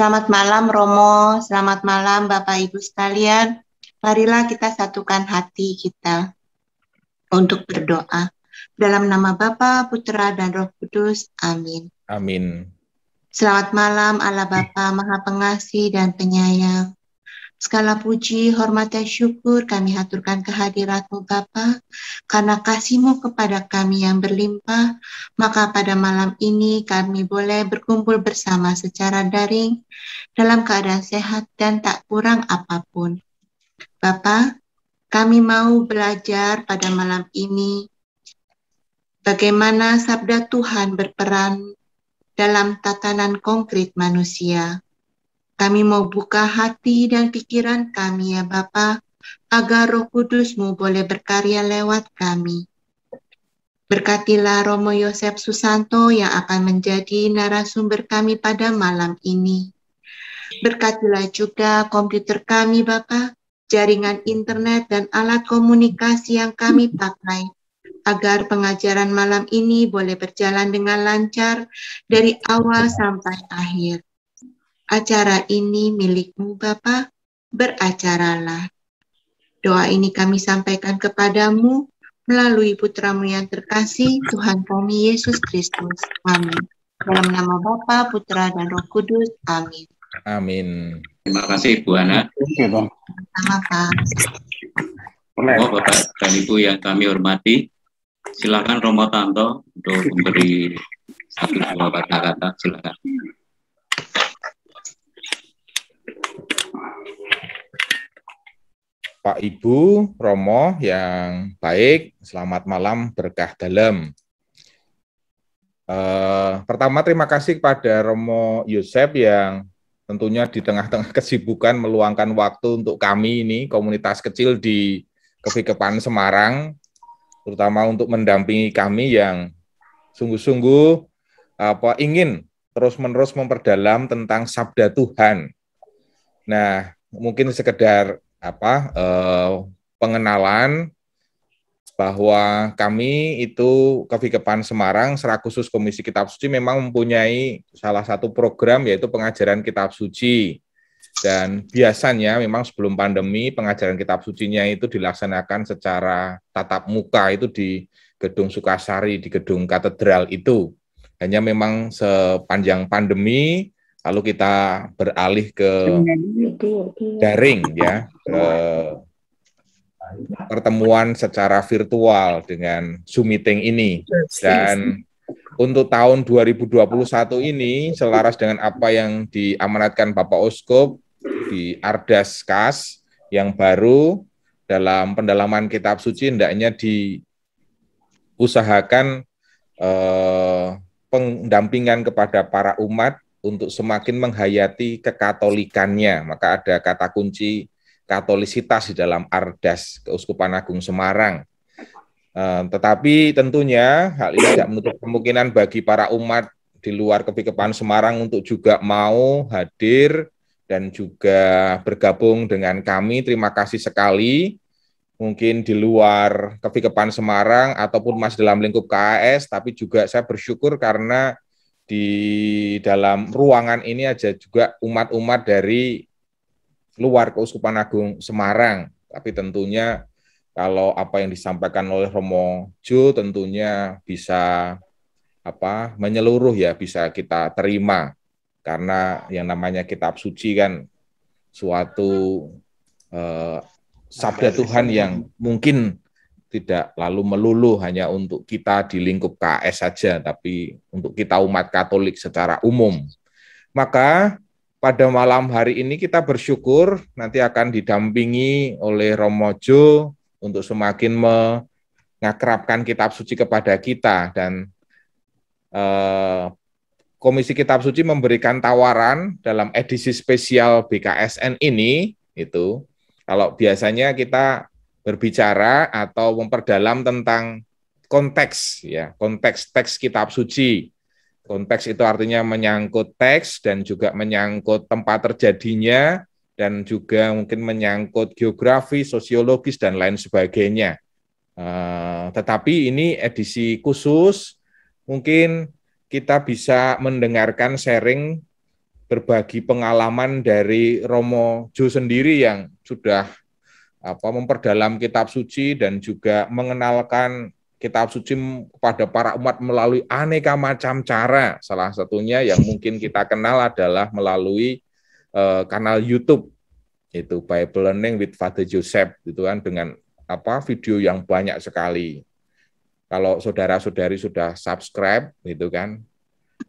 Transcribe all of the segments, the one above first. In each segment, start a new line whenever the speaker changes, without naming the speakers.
Selamat malam Romo, selamat malam Bapak Ibu sekalian. Marilah kita satukan hati kita untuk berdoa. Dalam nama Bapa, Putra, dan Roh Kudus. Amin. Amin. Selamat malam Allah Bapa Maha Pengasih dan Penyayang. Segala puji, hormat dan syukur kami haturkan kehadiratmu Bapa, karena kasihmu kepada kami yang berlimpah, maka pada malam ini kami boleh berkumpul bersama secara daring dalam keadaan sehat dan tak kurang apapun. Bapa, kami mau belajar pada malam ini bagaimana sabda Tuhan berperan dalam tatanan konkret manusia kami mau buka hati dan pikiran kami ya Bapa, agar roh kudusmu boleh berkarya lewat kami. Berkatilah Romo Yosef Susanto yang akan menjadi narasumber kami pada malam ini. Berkatilah juga komputer kami Bapak, jaringan internet dan alat komunikasi yang kami pakai agar pengajaran malam ini boleh berjalan dengan lancar dari awal sampai akhir acara ini milikmu Bapa, beracaralah. Doa ini kami sampaikan kepadamu melalui putramu yang terkasih, Tuhan kami Yesus Kristus. Amin. Dalam nama Bapa, Putra, dan Roh Kudus. Amin.
Amin. Terima kasih Ibu Ana. Terima kasih Pak.
Oh, Bapak dan Ibu yang kami hormati, silakan Romo Tanto untuk
memberi satu dua kata-kata. Silakan. Pak Ibu Romo yang baik, selamat malam berkah dalam. Eh, pertama terima kasih kepada Romo Yosep yang tentunya di tengah-tengah kesibukan meluangkan waktu untuk kami ini komunitas kecil di Kepikepan Semarang, terutama untuk mendampingi kami yang sungguh-sungguh apa ingin terus-menerus memperdalam tentang sabda Tuhan. Nah, mungkin sekedar apa eh, pengenalan bahwa kami itu Kepan Semarang secara khusus Komisi Kitab Suci memang mempunyai salah satu program yaitu pengajaran Kitab Suci. Dan biasanya memang sebelum pandemi pengajaran Kitab Sucinya itu dilaksanakan secara tatap muka itu di Gedung Sukasari, di Gedung Katedral itu. Hanya memang sepanjang pandemi lalu kita beralih ke daring ya ke pertemuan secara virtual dengan Zoom meeting ini dan untuk tahun 2021 ini selaras dengan apa yang diamanatkan Bapak Uskup di Ardas Kas yang baru dalam pendalaman kitab suci hendaknya diusahakan eh, pendampingan kepada para umat untuk semakin menghayati kekatolikannya. Maka ada kata kunci katolisitas di dalam Ardas Keuskupan Agung Semarang. Uh, tetapi tentunya hal ini tidak menutup kemungkinan bagi para umat di luar kepikepan Semarang untuk juga mau hadir dan juga bergabung dengan kami. Terima kasih sekali. Mungkin di luar kepikepan Semarang ataupun masih dalam lingkup KAS, tapi juga saya bersyukur karena di dalam ruangan ini aja juga umat-umat dari luar Keuskupan Agung Semarang. Tapi tentunya kalau apa yang disampaikan oleh Romo Jo tentunya bisa apa menyeluruh ya bisa kita terima karena yang namanya kitab suci kan suatu eh, sabda Tuhan yang mungkin tidak lalu melulu hanya untuk kita di lingkup KS saja, tapi untuk kita umat Katolik secara umum. Maka pada malam hari ini kita bersyukur nanti akan didampingi oleh Romo Romojo untuk semakin mengakrabkan kitab suci kepada kita dan eh, Komisi Kitab Suci memberikan tawaran dalam edisi spesial BKSN ini itu kalau biasanya kita berbicara atau memperdalam tentang konteks ya, konteks teks kitab suci. Konteks itu artinya menyangkut teks dan juga menyangkut tempat terjadinya dan juga mungkin menyangkut geografi, sosiologis dan lain sebagainya. Uh, tetapi ini edisi khusus, mungkin kita bisa mendengarkan sharing berbagi pengalaman dari Romo Jo sendiri yang sudah apa memperdalam kitab suci dan juga mengenalkan kitab suci kepada para umat melalui aneka macam cara. Salah satunya yang mungkin kita kenal adalah melalui uh, kanal YouTube itu Bible Learning with Father Joseph gitu kan dengan apa video yang banyak sekali. Kalau saudara-saudari sudah subscribe gitu kan,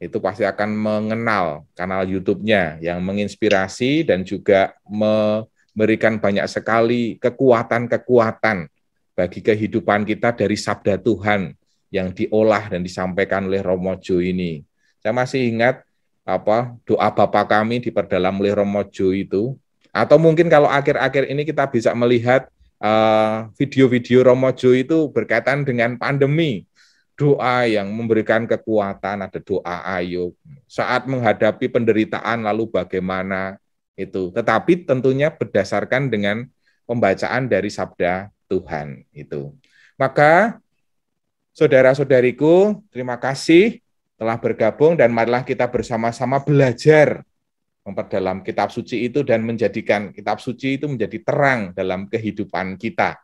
itu pasti akan mengenal kanal YouTube-nya yang menginspirasi dan juga me, memberikan banyak sekali kekuatan-kekuatan bagi kehidupan kita dari sabda Tuhan yang diolah dan disampaikan oleh Romojo ini. Saya masih ingat apa doa Bapa kami diperdalam oleh Romojo itu atau mungkin kalau akhir-akhir ini kita bisa melihat video eh, video-video Romojo itu berkaitan dengan pandemi. Doa yang memberikan kekuatan, ada doa Ayub. Saat menghadapi penderitaan lalu bagaimana, itu. Tetapi tentunya berdasarkan dengan pembacaan dari sabda Tuhan itu. Maka saudara-saudariku, terima kasih telah bergabung dan marilah kita bersama-sama belajar memperdalam kitab suci itu dan menjadikan kitab suci itu menjadi terang dalam kehidupan kita.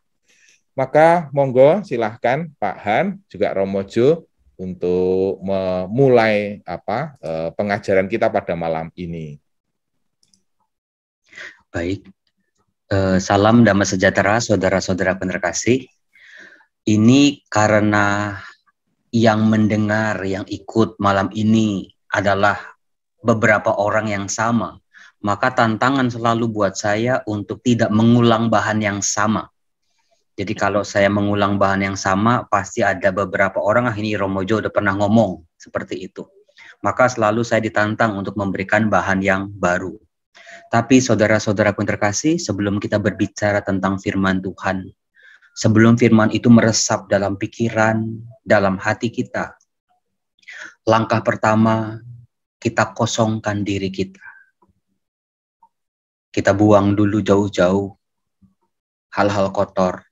Maka monggo silahkan Pak Han juga Romojo untuk memulai apa eh, pengajaran kita pada malam ini.
Baik. Eh, salam damai sejahtera saudara-saudara penerkasih. Ini karena yang mendengar, yang ikut malam ini adalah beberapa orang yang sama. Maka tantangan selalu buat saya untuk tidak mengulang bahan yang sama. Jadi kalau saya mengulang bahan yang sama, pasti ada beberapa orang, ah ini Romojo udah pernah ngomong seperti itu. Maka selalu saya ditantang untuk memberikan bahan yang baru. Tapi saudara-saudaraku yang terkasih, sebelum kita berbicara tentang firman Tuhan, sebelum firman itu meresap dalam pikiran, dalam hati kita, langkah pertama kita kosongkan diri kita. Kita buang dulu jauh-jauh hal-hal kotor,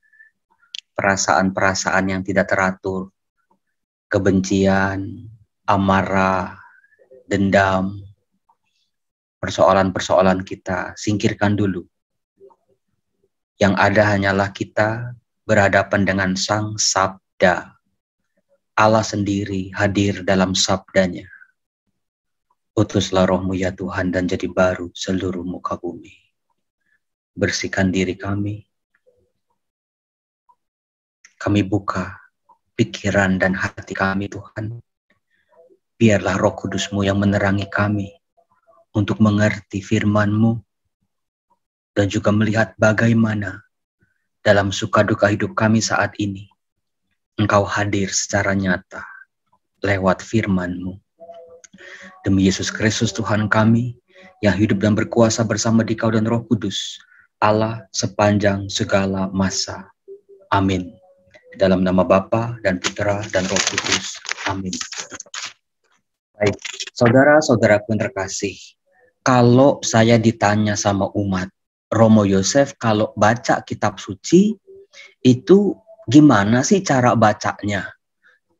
perasaan-perasaan yang tidak teratur, kebencian, amarah, dendam, persoalan-persoalan kita, singkirkan dulu. Yang ada hanyalah kita berhadapan dengan Sang Sabda. Allah sendiri hadir dalam sabdanya. Utuslah rohmu ya Tuhan dan jadi baru seluruh muka bumi. Bersihkan diri kami. Kami buka pikiran dan hati kami Tuhan. Biarlah roh kudusmu yang menerangi kami untuk mengerti firman-Mu dan juga melihat bagaimana dalam suka duka hidup kami saat ini, Engkau hadir secara nyata lewat firman-Mu. Demi Yesus Kristus Tuhan kami, yang hidup dan berkuasa bersama di kau dan roh kudus, Allah sepanjang segala masa. Amin. Dalam nama Bapa dan Putra dan Roh Kudus. Amin. Baik, saudara-saudaraku yang terkasih, kalau saya ditanya sama umat, Romo Yosef kalau baca kitab suci itu gimana sih cara bacanya?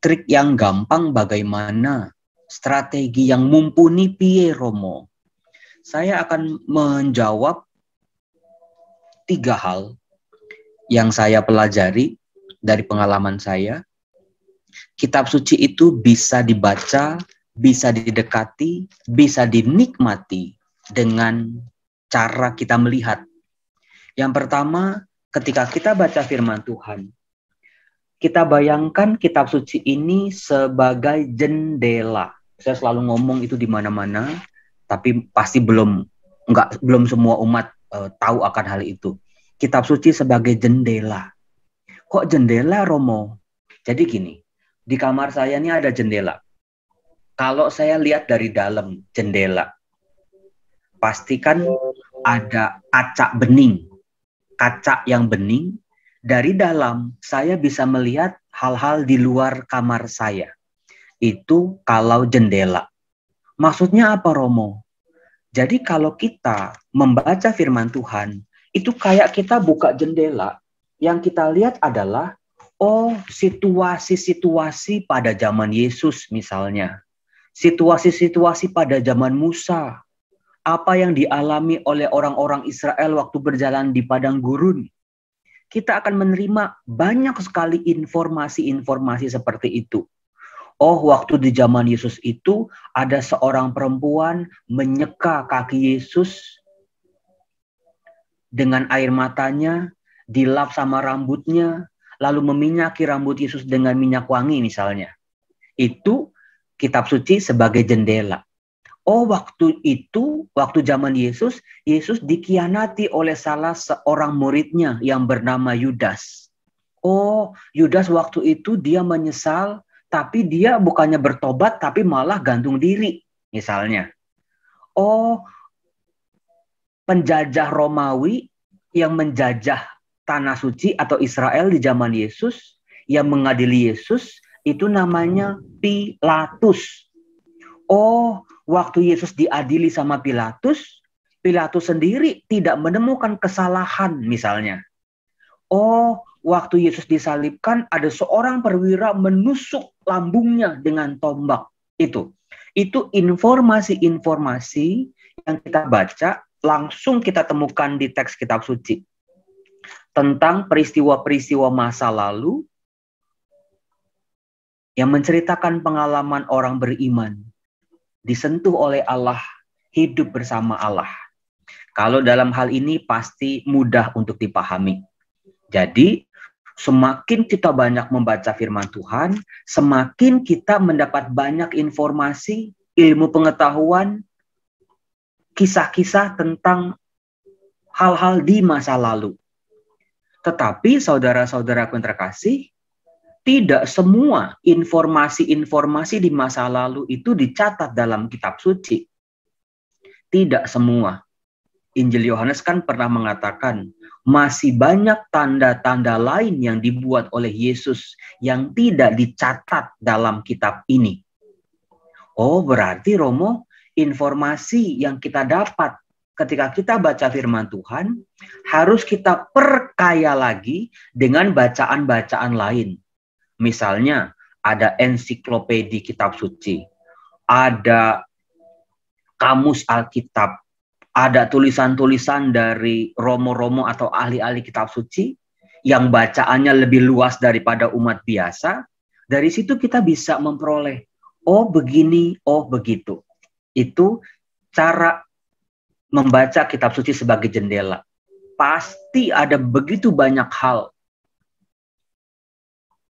Trik yang gampang bagaimana? Strategi yang mumpuni piye Romo? Saya akan menjawab tiga hal yang saya pelajari dari pengalaman saya. Kitab suci itu bisa dibaca bisa didekati, bisa dinikmati dengan cara kita melihat. Yang pertama, ketika kita baca firman Tuhan, kita bayangkan kitab suci ini sebagai jendela. Saya selalu ngomong itu di mana-mana, tapi pasti belum enggak belum semua umat e, tahu akan hal itu. Kitab suci sebagai jendela. Kok jendela Romo? Jadi gini, di kamar saya ini ada jendela kalau saya lihat dari dalam jendela, pastikan ada kaca bening. Kaca yang bening dari dalam saya bisa melihat hal-hal di luar kamar saya. Itu kalau jendela. Maksudnya apa Romo? Jadi kalau kita membaca firman Tuhan, itu kayak kita buka jendela, yang kita lihat adalah oh situasi-situasi pada zaman Yesus misalnya situasi-situasi pada zaman Musa, apa yang dialami oleh orang-orang Israel waktu berjalan di padang gurun. Kita akan menerima banyak sekali informasi-informasi seperti itu. Oh, waktu di zaman Yesus itu ada seorang perempuan menyeka kaki Yesus dengan air matanya, dilap sama rambutnya, lalu meminyaki rambut Yesus dengan minyak wangi misalnya. Itu kitab suci sebagai jendela. Oh, waktu itu, waktu zaman Yesus, Yesus dikianati oleh salah seorang muridnya yang bernama Yudas. Oh, Yudas waktu itu dia menyesal, tapi dia bukannya bertobat, tapi malah gantung diri, misalnya. Oh, penjajah Romawi yang menjajah tanah suci atau Israel di zaman Yesus, yang mengadili Yesus, itu namanya Pilatus. Oh, waktu Yesus diadili sama Pilatus, Pilatus sendiri tidak menemukan kesalahan misalnya. Oh, waktu Yesus disalibkan ada seorang perwira menusuk lambungnya dengan tombak. Itu. Itu informasi-informasi yang kita baca langsung kita temukan di teks kitab suci tentang peristiwa-peristiwa masa lalu yang menceritakan pengalaman orang beriman disentuh oleh Allah, hidup bersama Allah. Kalau dalam hal ini pasti mudah untuk dipahami. Jadi, semakin kita banyak membaca firman Tuhan, semakin kita mendapat banyak informasi, ilmu pengetahuan, kisah-kisah tentang hal-hal di masa lalu. Tetapi saudara-saudaraku yang terkasih, tidak semua informasi-informasi di masa lalu itu dicatat dalam kitab suci. Tidak semua. Injil Yohanes kan pernah mengatakan, masih banyak tanda-tanda lain yang dibuat oleh Yesus yang tidak dicatat dalam kitab ini. Oh, berarti Romo, informasi yang kita dapat ketika kita baca firman Tuhan harus kita perkaya lagi dengan bacaan-bacaan lain. Misalnya ada ensiklopedi kitab suci, ada kamus Alkitab, ada tulisan-tulisan dari romo-romo atau ahli-ahli kitab suci yang bacaannya lebih luas daripada umat biasa. Dari situ kita bisa memperoleh, oh begini, oh begitu. Itu cara membaca kitab suci sebagai jendela. Pasti ada begitu banyak hal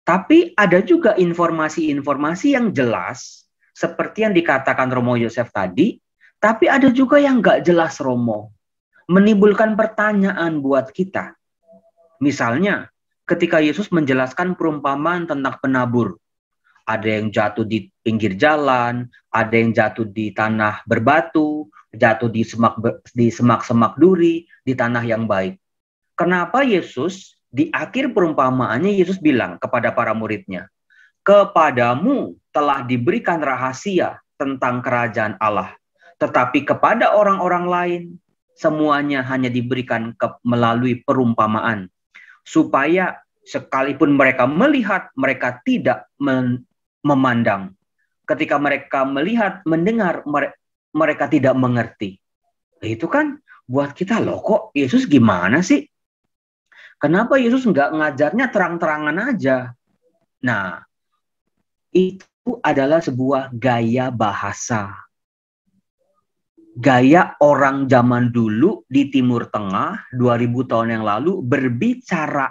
tapi ada juga informasi-informasi yang jelas, seperti yang dikatakan Romo Yosef tadi, tapi ada juga yang nggak jelas Romo, menimbulkan pertanyaan buat kita. Misalnya, ketika Yesus menjelaskan perumpamaan tentang penabur, ada yang jatuh di pinggir jalan, ada yang jatuh di tanah berbatu, jatuh di semak semak-semak duri, di tanah yang baik. Kenapa Yesus di akhir perumpamaannya Yesus bilang kepada para muridnya, "Kepadamu telah diberikan rahasia tentang kerajaan Allah, tetapi kepada orang-orang lain semuanya hanya diberikan ke, melalui perumpamaan, supaya sekalipun mereka melihat, mereka tidak memandang. Ketika mereka melihat, mendengar, mereka tidak mengerti." Itu kan buat kita loh kok Yesus gimana sih? Kenapa Yesus nggak ngajarnya terang-terangan aja? Nah, itu adalah sebuah gaya bahasa. Gaya orang zaman dulu di Timur Tengah 2000 tahun yang lalu berbicara.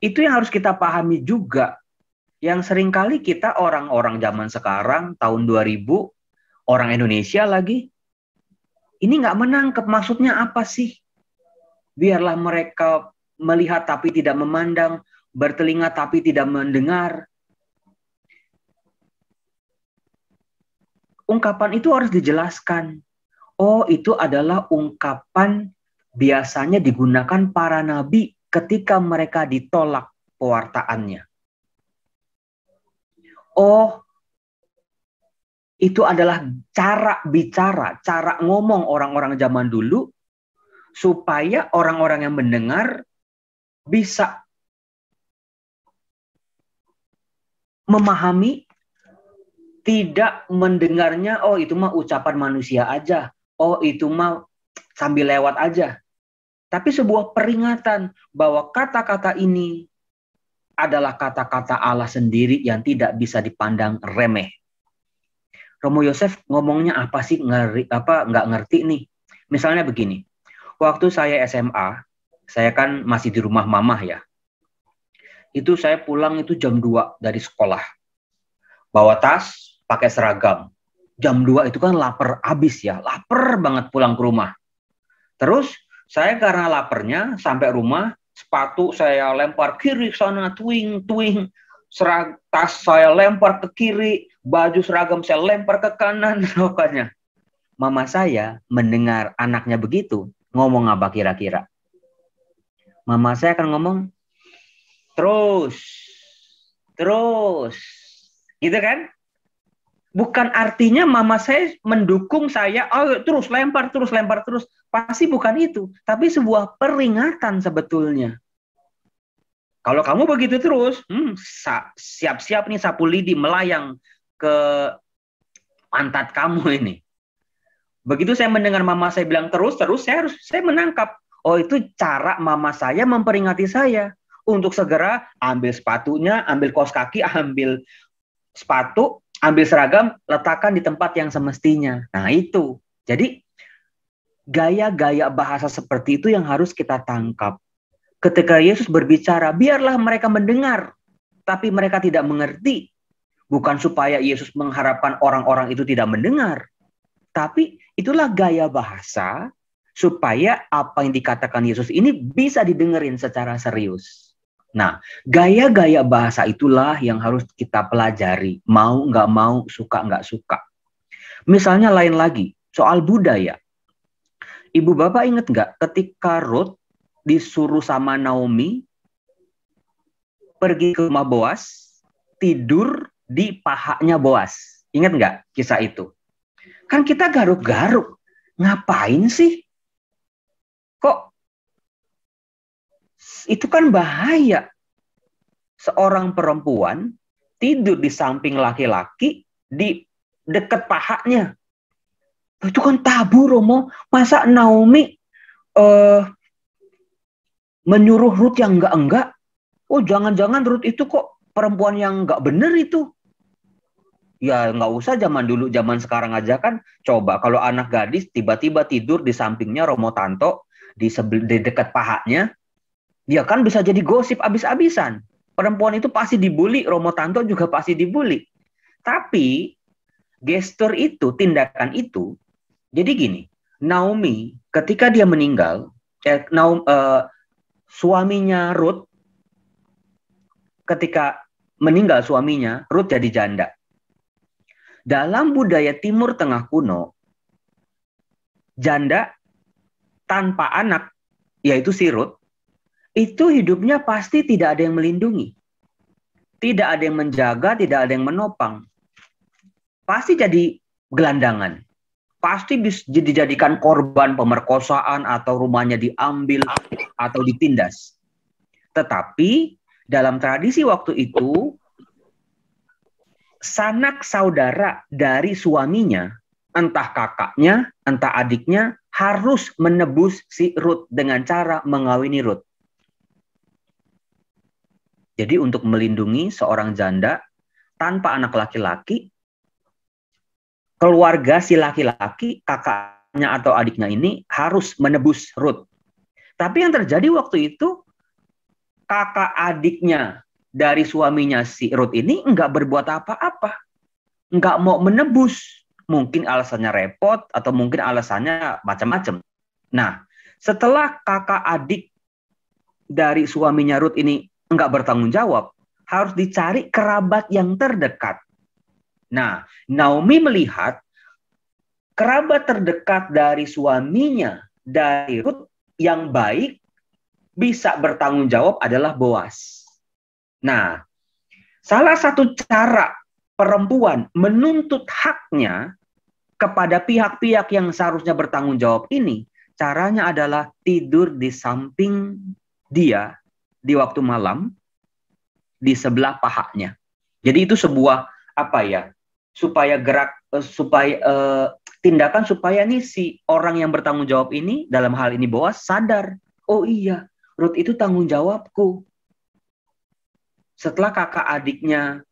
Itu yang harus kita pahami juga. Yang seringkali kita orang-orang zaman sekarang tahun 2000, orang Indonesia lagi, ini nggak menangkap maksudnya apa sih? Biarlah mereka melihat tapi tidak memandang, bertelinga tapi tidak mendengar. Ungkapan itu harus dijelaskan. Oh, itu adalah ungkapan biasanya digunakan para nabi ketika mereka ditolak pewartaannya. Oh, itu adalah cara bicara, cara ngomong orang-orang zaman dulu supaya orang-orang yang mendengar bisa memahami tidak mendengarnya oh itu mah ucapan manusia aja oh itu mah sambil lewat aja tapi sebuah peringatan bahwa kata-kata ini adalah kata-kata Allah sendiri yang tidak bisa dipandang remeh Romo Yosef ngomongnya apa sih ngeri, apa nggak ngerti nih misalnya begini waktu saya SMA, saya kan masih di rumah mamah ya. Itu saya pulang itu jam 2 dari sekolah. Bawa tas, pakai seragam. Jam 2 itu kan lapar abis ya, lapar banget pulang ke rumah. Terus saya karena laparnya sampai rumah, sepatu saya lempar kiri sana, twing, twing. Serag tas saya lempar ke kiri, baju seragam saya lempar ke kanan. Pokoknya mama saya mendengar anaknya begitu, ngomong apa kira-kira? Mama saya akan ngomong terus, terus, gitu kan? Bukan artinya mama saya mendukung saya, oh terus lempar, terus lempar, terus. Pasti bukan itu, tapi sebuah peringatan sebetulnya. Kalau kamu begitu terus, hmm, siap-siap nih sapu lidi melayang ke pantat kamu ini. Begitu saya mendengar mama saya bilang terus terus saya harus saya menangkap oh itu cara mama saya memperingati saya untuk segera ambil sepatunya, ambil kos kaki, ambil sepatu, ambil seragam, letakkan di tempat yang semestinya. Nah, itu. Jadi gaya-gaya bahasa seperti itu yang harus kita tangkap. Ketika Yesus berbicara, biarlah mereka mendengar, tapi mereka tidak mengerti. Bukan supaya Yesus mengharapkan orang-orang itu tidak mendengar, tapi Itulah gaya bahasa supaya apa yang dikatakan Yesus ini bisa didengerin secara serius. Nah, gaya-gaya bahasa itulah yang harus kita pelajari. Mau nggak mau, suka nggak suka. Misalnya lain lagi, soal budaya. Ibu bapak ingat nggak ketika Ruth disuruh sama Naomi pergi ke rumah Boas, tidur di pahanya Boas. Ingat nggak kisah itu? Kan kita garuk-garuk. Ngapain sih? Kok itu kan bahaya. Seorang perempuan tidur di samping laki-laki di dekat pahanya. Itu kan tabu Romo. Masa Naomi uh, menyuruh Ruth yang enggak-enggak? Oh jangan-jangan Ruth itu kok perempuan yang enggak benar itu ya nggak usah zaman dulu zaman sekarang aja kan coba kalau anak gadis tiba-tiba tidur di sampingnya Romo Tanto di sebel, di dekat pahanya ya kan bisa jadi gosip abis-abisan perempuan itu pasti dibully Romo Tanto juga pasti dibully tapi gestur itu tindakan itu jadi gini Naomi ketika dia meninggal eh, Naomi, eh, suaminya Ruth ketika meninggal suaminya, Ruth jadi janda dalam budaya Timur Tengah kuno, janda tanpa anak, yaitu sirut, itu hidupnya pasti tidak ada yang melindungi. Tidak ada yang menjaga, tidak ada yang menopang. Pasti jadi gelandangan. Pasti bisa dijadikan korban pemerkosaan atau rumahnya diambil atau ditindas. Tetapi dalam tradisi waktu itu, sanak saudara dari suaminya, entah kakaknya, entah adiknya, harus menebus si Ruth dengan cara mengawini Ruth. Jadi untuk melindungi seorang janda tanpa anak laki-laki, keluarga si laki-laki, kakaknya atau adiknya ini harus menebus Ruth. Tapi yang terjadi waktu itu, kakak adiknya dari suaminya si Ruth ini nggak berbuat apa-apa. Nggak mau menebus. Mungkin alasannya repot atau mungkin alasannya macam-macam. Nah, setelah kakak adik dari suaminya Ruth ini nggak bertanggung jawab, harus dicari kerabat yang terdekat. Nah, Naomi melihat kerabat terdekat dari suaminya dari Ruth yang baik bisa bertanggung jawab adalah Boas. Nah, salah satu cara perempuan menuntut haknya kepada pihak-pihak yang seharusnya bertanggung jawab ini, caranya adalah tidur di samping dia di waktu malam di sebelah pahanya. Jadi itu sebuah apa ya? supaya gerak eh, supaya eh, tindakan supaya nih si orang yang bertanggung jawab ini dalam hal ini bahwa sadar, oh iya, Ruth itu tanggung jawabku setelah kakak adiknya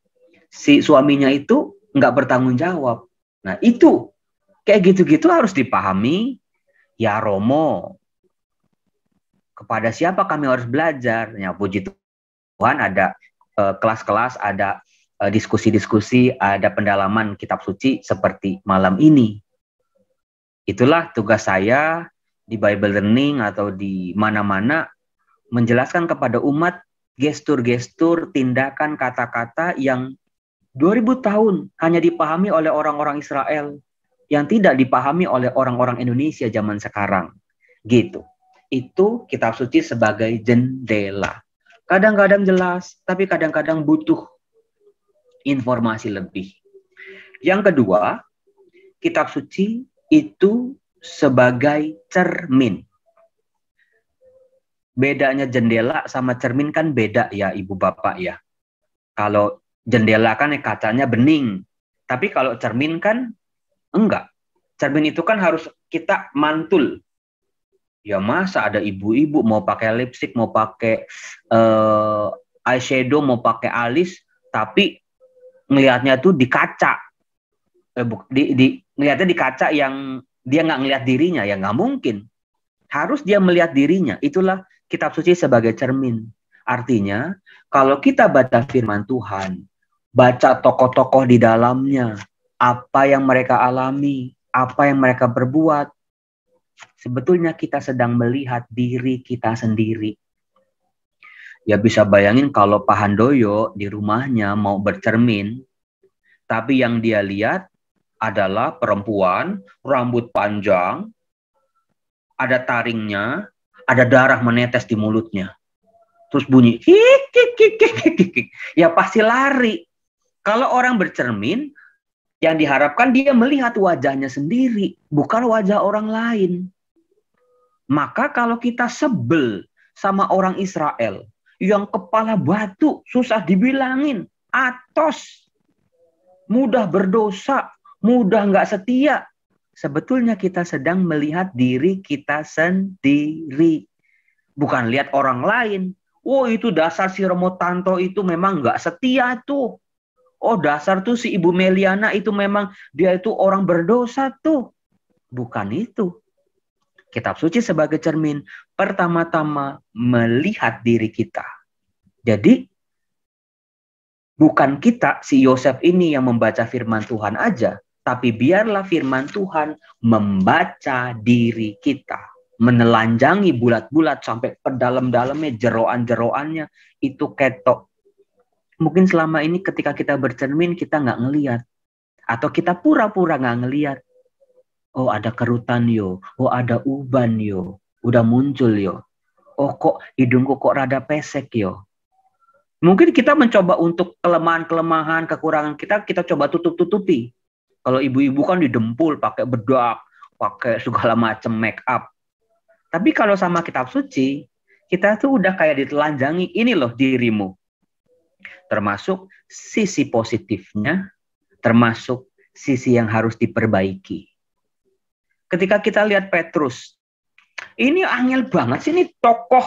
si suaminya itu nggak bertanggung jawab. Nah itu kayak gitu-gitu harus dipahami. Ya Romo, kepada siapa kami harus belajar? Ya puji Tuhan ada eh, kelas-kelas, uh, ada eh, diskusi-diskusi, uh, ada pendalaman kitab suci seperti malam ini. Itulah tugas saya di Bible Learning atau di mana-mana menjelaskan kepada umat gestur-gestur, tindakan, kata-kata yang 2000 tahun hanya dipahami oleh orang-orang Israel yang tidak dipahami oleh orang-orang Indonesia zaman sekarang. Gitu. Itu kitab suci sebagai jendela. Kadang-kadang jelas, tapi kadang-kadang butuh informasi lebih. Yang kedua, kitab suci itu sebagai cermin bedanya jendela sama cermin kan beda ya ibu bapak ya. Kalau jendela kan kacanya bening, tapi kalau cermin kan enggak. Cermin itu kan harus kita mantul. Ya masa ada ibu-ibu mau pakai lipstick, mau pakai uh, eyeshadow, mau pakai alis, tapi ngelihatnya tuh di kaca. Eh, di, di ngelihatnya di kaca yang dia nggak ngelihat dirinya ya nggak mungkin harus dia melihat dirinya. Itulah kitab suci sebagai cermin. Artinya, kalau kita baca firman Tuhan, baca tokoh-tokoh di dalamnya, apa yang mereka alami, apa yang mereka berbuat, sebetulnya kita sedang melihat diri kita sendiri. Ya bisa bayangin kalau Pak Handoyo di rumahnya mau bercermin, tapi yang dia lihat adalah perempuan, rambut panjang, ada taringnya, ada darah menetes di mulutnya. Terus bunyi, ya pasti lari. Kalau orang bercermin, yang diharapkan dia melihat wajahnya sendiri, bukan wajah orang lain. Maka kalau kita sebel sama orang Israel yang kepala batu, susah dibilangin, atos, mudah berdosa, mudah nggak setia, sebetulnya kita sedang melihat diri kita sendiri. Bukan lihat orang lain. Oh itu dasar si Remo Tanto itu memang nggak setia tuh. Oh dasar tuh si Ibu Meliana itu memang dia itu orang berdosa tuh. Bukan itu. Kitab suci sebagai cermin pertama-tama melihat diri kita. Jadi bukan kita si Yosef ini yang membaca firman Tuhan aja, tapi biarlah firman Tuhan membaca diri kita, menelanjangi bulat-bulat sampai ke dalam-dalamnya, jeroan-jeroannya, itu ketok. Mungkin selama ini ketika kita bercermin, kita nggak ngeliat. Atau kita pura-pura nggak ngeliat. Oh ada kerutan yo, oh ada uban yo, udah muncul yo. Oh kok hidungku kok rada pesek yo, Mungkin kita mencoba untuk kelemahan-kelemahan, kekurangan kita, kita coba tutup-tutupi. Kalau ibu-ibu kan didempul pakai bedak, pakai segala macam make up. Tapi kalau sama kitab suci, kita tuh udah kayak ditelanjangi ini loh dirimu. Termasuk sisi positifnya, termasuk sisi yang harus diperbaiki. Ketika kita lihat Petrus, ini angel banget sih ini tokoh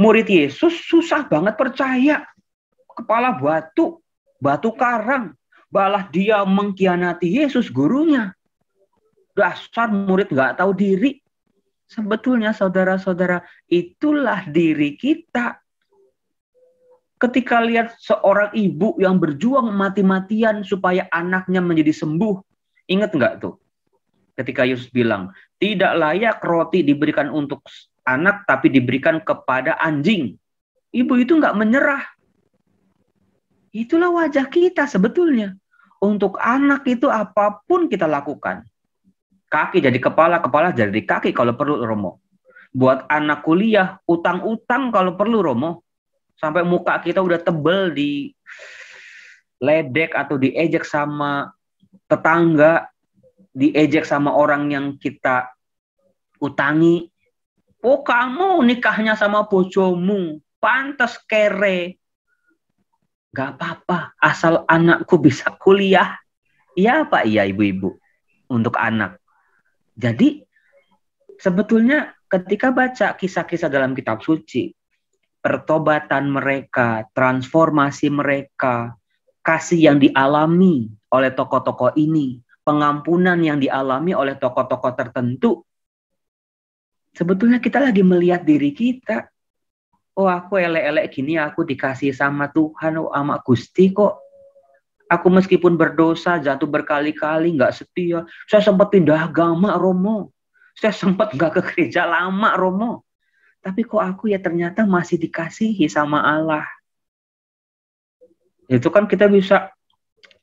murid Yesus susah banget percaya. Kepala batu, batu karang, Balah dia mengkhianati Yesus gurunya. Dasar murid nggak tahu diri. Sebetulnya saudara-saudara itulah diri kita. Ketika lihat seorang ibu yang berjuang mati-matian supaya anaknya menjadi sembuh. Ingat nggak tuh? Ketika Yesus bilang, tidak layak roti diberikan untuk anak tapi diberikan kepada anjing. Ibu itu nggak menyerah. Itulah wajah kita sebetulnya. Untuk anak itu apapun kita lakukan. Kaki jadi kepala, kepala jadi kaki kalau perlu Romo. Buat anak kuliah, utang-utang kalau perlu Romo. Sampai muka kita udah tebel di ledek atau diejek sama tetangga, diejek sama orang yang kita utangi. Oh kamu nikahnya sama bojomu, pantas
kere,
Gak apa-apa, asal anakku bisa kuliah. Iya Pak, iya ibu-ibu, untuk anak. Jadi sebetulnya ketika baca kisah-kisah dalam kitab suci, pertobatan mereka, transformasi mereka, kasih yang dialami oleh tokoh-tokoh ini, pengampunan yang dialami oleh tokoh-tokoh tertentu, sebetulnya kita lagi melihat diri kita oh aku elek-elek gini aku dikasih sama Tuhan oh sama Gusti kok aku meskipun berdosa jatuh berkali-kali nggak setia saya sempat pindah agama Romo saya sempat nggak ke gereja lama Romo tapi kok aku ya ternyata masih dikasihi sama Allah itu kan kita bisa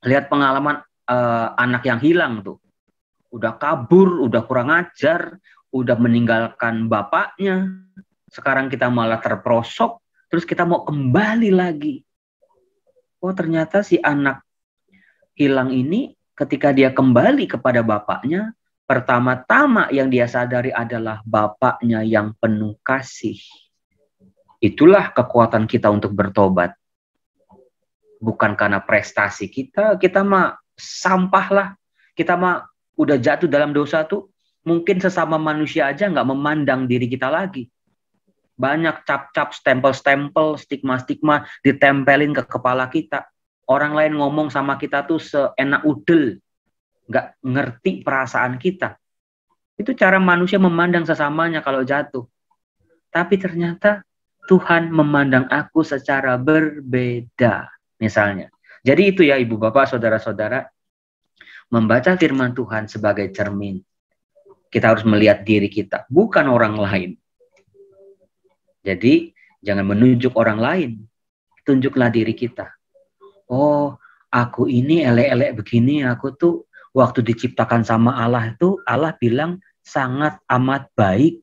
lihat pengalaman uh, anak yang hilang tuh udah kabur udah kurang ajar udah meninggalkan bapaknya sekarang kita malah terprosok, terus kita mau kembali lagi. Oh ternyata si anak hilang ini ketika dia kembali kepada bapaknya, pertama-tama yang dia sadari adalah bapaknya yang penuh kasih. Itulah kekuatan kita untuk bertobat. Bukan karena prestasi kita, kita mah sampah lah. Kita mah udah jatuh dalam dosa tuh, mungkin sesama manusia aja nggak memandang diri kita lagi banyak cap-cap, stempel-stempel, stigma-stigma ditempelin ke kepala kita. Orang lain ngomong sama kita tuh seenak udel, nggak ngerti perasaan kita. Itu cara manusia memandang sesamanya kalau jatuh. Tapi ternyata Tuhan memandang aku secara berbeda, misalnya. Jadi itu ya ibu bapak, saudara-saudara, membaca firman Tuhan sebagai cermin. Kita harus melihat diri kita, bukan orang lain jadi jangan menunjuk orang lain, tunjuklah diri kita. Oh, aku ini elek-elek begini, aku tuh waktu diciptakan sama Allah itu Allah bilang sangat amat baik.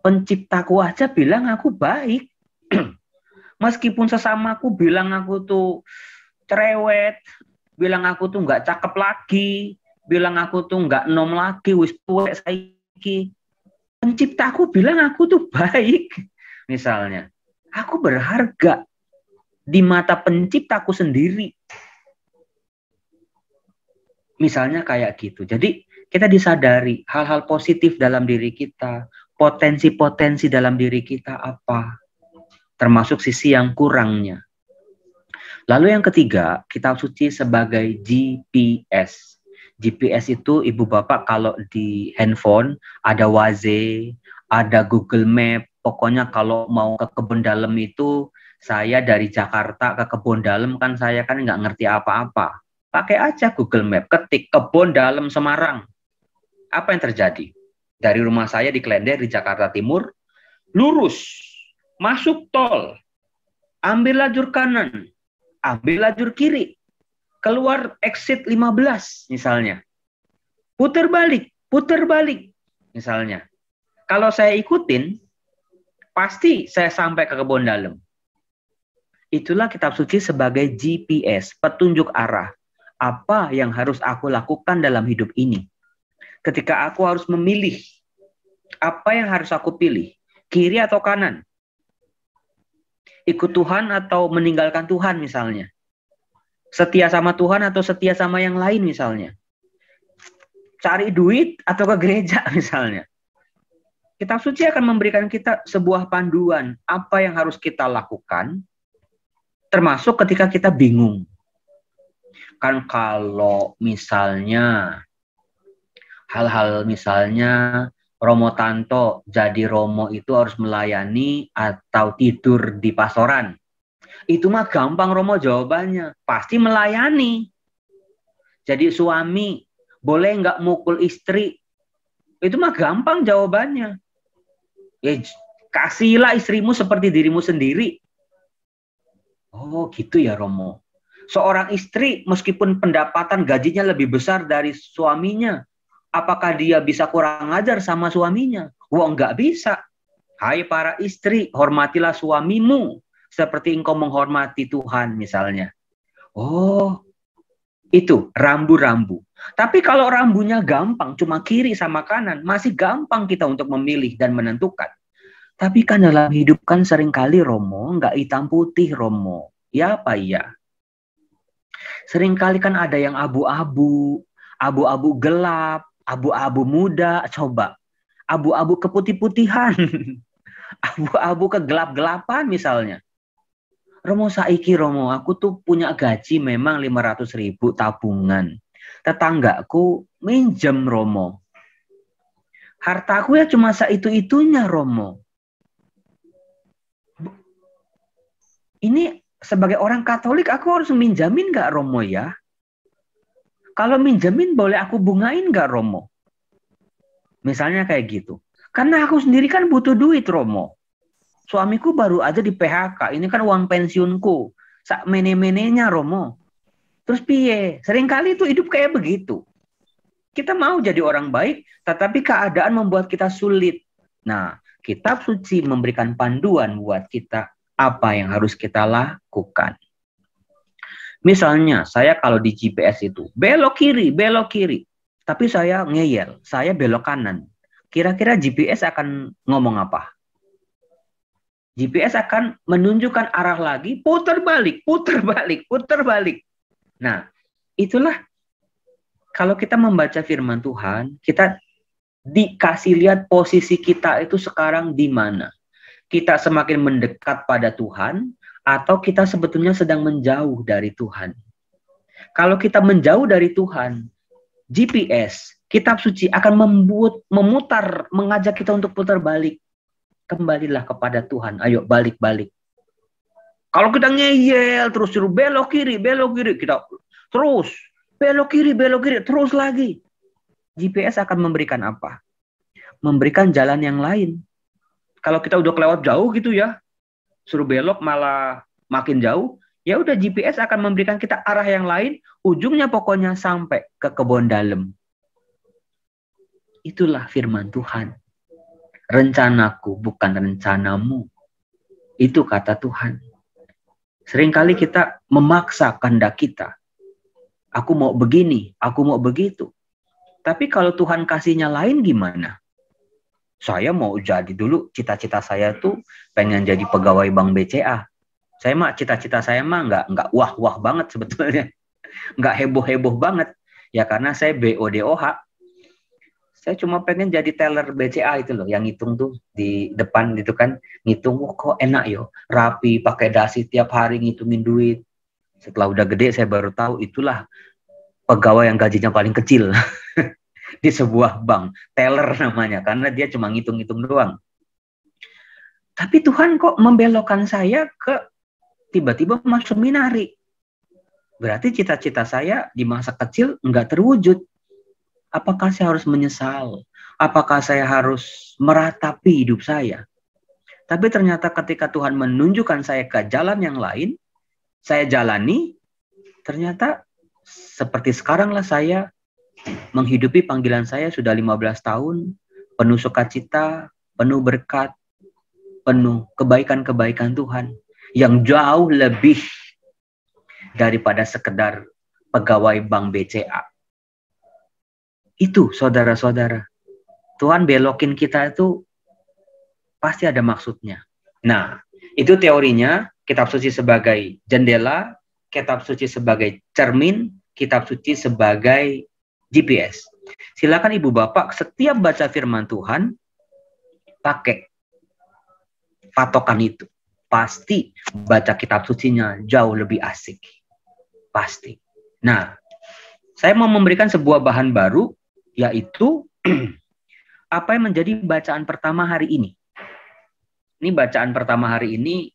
Penciptaku aja bilang aku baik. Meskipun sesamaku bilang aku tuh cerewet, bilang aku tuh nggak cakep lagi, bilang aku tuh nggak nom lagi, wis tuwek saiki. Penciptaku bilang aku tuh baik misalnya, aku berharga di mata penciptaku sendiri. Misalnya kayak gitu. Jadi kita disadari hal-hal positif dalam diri kita, potensi-potensi dalam diri kita apa, termasuk sisi yang kurangnya. Lalu yang ketiga, kitab suci sebagai GPS. GPS itu ibu bapak kalau di handphone ada Waze, ada Google Map, pokoknya kalau mau ke kebun dalam itu saya dari Jakarta ke kebun dalam kan saya kan nggak ngerti apa-apa. Pakai aja Google Map, ketik kebun dalam Semarang. Apa yang terjadi? Dari rumah saya di Klender di Jakarta Timur, lurus, masuk tol, ambil lajur kanan, ambil lajur kiri, keluar exit 15 misalnya. Putar balik, putar balik misalnya. Kalau saya ikutin, pasti saya sampai ke kebun dalam. Itulah kitab suci sebagai GPS, petunjuk arah. Apa yang harus aku lakukan dalam hidup ini? Ketika aku harus memilih, apa yang harus aku pilih? Kiri atau kanan? Ikut Tuhan atau meninggalkan Tuhan misalnya? Setia sama Tuhan atau setia sama yang lain misalnya? Cari duit atau ke gereja misalnya? Kitab suci akan memberikan kita sebuah panduan apa yang harus kita lakukan, termasuk ketika kita bingung. Kan kalau misalnya hal-hal misalnya Romo Tanto jadi Romo itu harus melayani atau tidur di pasoran. Itu mah gampang Romo jawabannya, pasti melayani. Jadi suami boleh nggak mukul istri? Itu mah gampang jawabannya Ya, eh, kasihlah istrimu seperti dirimu sendiri. Oh, gitu ya Romo. Seorang istri meskipun pendapatan gajinya lebih besar dari suaminya, apakah dia bisa kurang ajar sama suaminya? Wah, enggak bisa. Hai para istri, hormatilah suamimu seperti engkau menghormati Tuhan misalnya. Oh, itu rambu-rambu. Tapi kalau rambunya gampang, cuma kiri sama kanan, masih gampang kita untuk memilih dan menentukan. Tapi kan dalam hidup kan seringkali Romo, nggak hitam putih Romo. Ya apa iya? Seringkali kan ada yang abu-abu, abu-abu gelap, abu-abu muda, coba. Abu-abu keputih-putihan, abu-abu kegelap-gelapan misalnya. Romo saiki Romo, aku tuh punya gaji memang 500 ribu tabungan. Tetanggaku minjem Romo. Hartaku ya cuma saitu-itunya Romo. Ini sebagai orang Katolik aku harus minjamin nggak Romo ya? Kalau minjemin boleh aku bungain nggak Romo? Misalnya kayak gitu. Karena aku sendiri kan butuh duit Romo. Suamiku baru aja di PHK, ini kan uang pensiunku. Sak mene-menenya Romo. Terus piye? Seringkali itu hidup kayak begitu. Kita mau jadi orang baik, tetapi keadaan membuat kita sulit. Nah, kitab suci memberikan panduan buat kita apa yang harus kita lakukan. Misalnya, saya kalau di GPS itu, belok kiri, belok kiri. Tapi saya ngeyel, saya belok kanan. Kira-kira GPS akan ngomong apa? GPS akan menunjukkan arah lagi, putar balik, putar balik, putar balik. Nah, itulah kalau kita membaca firman Tuhan, kita dikasih lihat posisi kita itu sekarang di mana. Kita semakin mendekat pada Tuhan atau kita sebetulnya sedang menjauh dari Tuhan. Kalau kita menjauh dari Tuhan, GPS, kitab suci akan membuat memutar, mengajak kita untuk putar balik. Kembalilah kepada Tuhan. Ayo balik-balik. Kalau kita ngeyel terus suruh belok kiri, belok kiri kita terus belok kiri, belok kiri terus lagi. GPS akan memberikan apa? Memberikan jalan yang lain. Kalau kita udah kelewat jauh gitu ya, suruh belok malah makin jauh, ya udah GPS akan memberikan kita arah yang lain, ujungnya pokoknya sampai ke kebun dalam. Itulah firman Tuhan rencanaku bukan rencanamu. Itu kata Tuhan. Seringkali kita memaksa kehendak kita. Aku mau begini, aku mau begitu. Tapi kalau Tuhan kasihnya lain gimana? Saya mau jadi dulu cita-cita saya tuh pengen jadi pegawai bank BCA. Saya mah cita-cita saya mah nggak nggak wah wah banget sebetulnya, nggak heboh heboh banget ya karena saya BODOH saya cuma pengen jadi teller BCA itu loh yang ngitung tuh di depan itu kan ngitung oh, kok enak yo ya, rapi pakai dasi tiap hari ngitungin duit setelah udah gede saya baru tahu itulah pegawai yang gajinya paling kecil di sebuah bank teller namanya karena dia cuma ngitung-ngitung doang tapi Tuhan kok membelokkan saya ke tiba-tiba masuk minari berarti cita-cita saya di masa kecil nggak terwujud Apakah saya harus menyesal? Apakah saya harus meratapi hidup saya? Tapi ternyata ketika Tuhan menunjukkan saya ke jalan yang lain, saya jalani, ternyata seperti sekaranglah saya menghidupi panggilan saya sudah 15 tahun, penuh sukacita, penuh berkat, penuh kebaikan-kebaikan Tuhan yang jauh lebih daripada sekedar pegawai bank BCA. Itu saudara-saudara. Tuhan belokin kita itu pasti ada maksudnya. Nah, itu teorinya kitab suci sebagai jendela, kitab suci sebagai cermin, kitab suci sebagai GPS. Silakan Ibu Bapak setiap baca firman Tuhan pakai patokan itu. Pasti baca kitab sucinya jauh lebih asik. Pasti. Nah, saya mau memberikan sebuah bahan baru yaitu apa yang menjadi bacaan pertama hari ini. Ini bacaan pertama hari ini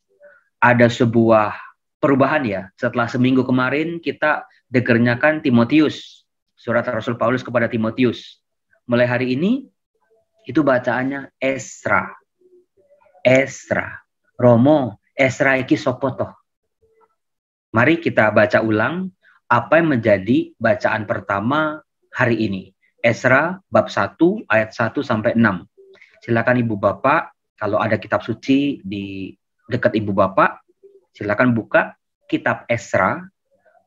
ada sebuah perubahan ya. Setelah seminggu kemarin kita dikerjakan Timotius, surat Rasul Paulus kepada Timotius. Mulai hari ini itu bacaannya Esra. Esra. Romo, Esra iki sopoto. Mari kita baca ulang apa yang menjadi bacaan pertama hari ini. Esra bab 1 ayat 1 sampai 6. Silakan Ibu Bapak kalau ada kitab suci di dekat Ibu Bapak, silakan buka kitab Esra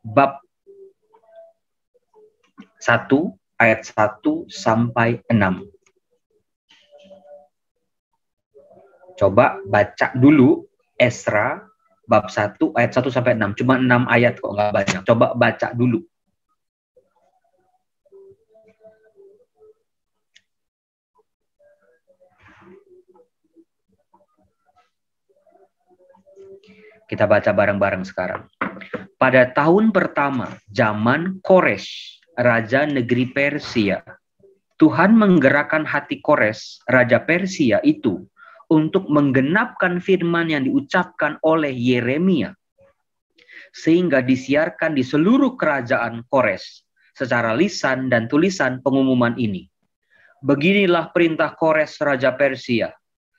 bab 1 ayat 1 sampai 6. Coba baca dulu Esra bab 1 ayat 1 sampai 6. Cuma 6 ayat kok nggak banyak. Coba baca dulu. Kita baca bareng-bareng sekarang. Pada tahun pertama zaman Kores raja negeri Persia, Tuhan menggerakkan hati Kores, raja Persia itu untuk menggenapkan firman yang diucapkan oleh Yeremia sehingga disiarkan di seluruh kerajaan Kores secara lisan dan tulisan pengumuman ini. Beginilah perintah Kores Raja Persia.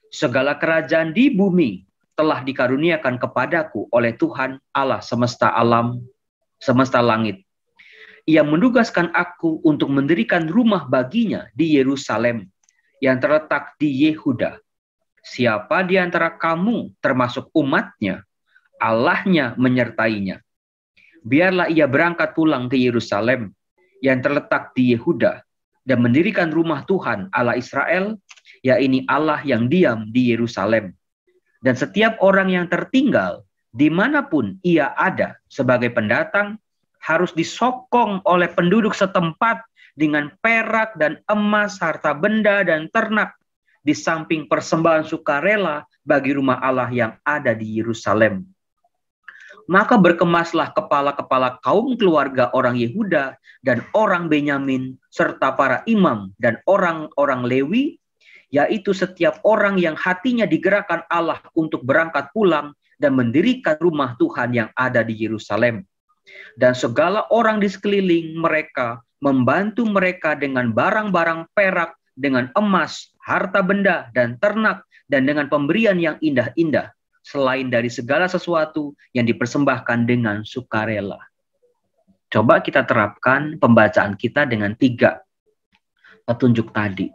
Segala kerajaan di bumi telah dikaruniakan kepadaku oleh Tuhan Allah semesta alam, semesta langit. Ia menugaskan aku untuk mendirikan rumah baginya di Yerusalem yang terletak di Yehuda. Siapa di antara kamu termasuk umatnya, Allahnya menyertainya. Biarlah ia berangkat pulang ke Yerusalem yang terletak di Yehuda dan mendirikan rumah Tuhan Allah Israel, yaitu Allah yang diam di Yerusalem dan setiap orang yang tertinggal dimanapun ia ada sebagai pendatang harus disokong oleh penduduk setempat dengan perak dan emas, harta benda dan ternak di samping persembahan sukarela bagi rumah Allah yang ada di Yerusalem maka berkemaslah kepala-kepala kaum keluarga orang Yehuda dan orang Benyamin, serta para imam dan orang-orang Lewi yaitu setiap orang yang hatinya digerakkan Allah untuk berangkat pulang dan mendirikan rumah Tuhan yang ada di Yerusalem. Dan segala orang di sekeliling mereka membantu mereka dengan barang-barang perak, dengan emas, harta benda, dan ternak, dan dengan pemberian yang indah-indah, selain dari segala sesuatu yang dipersembahkan dengan sukarela. Coba kita terapkan pembacaan kita dengan tiga petunjuk tadi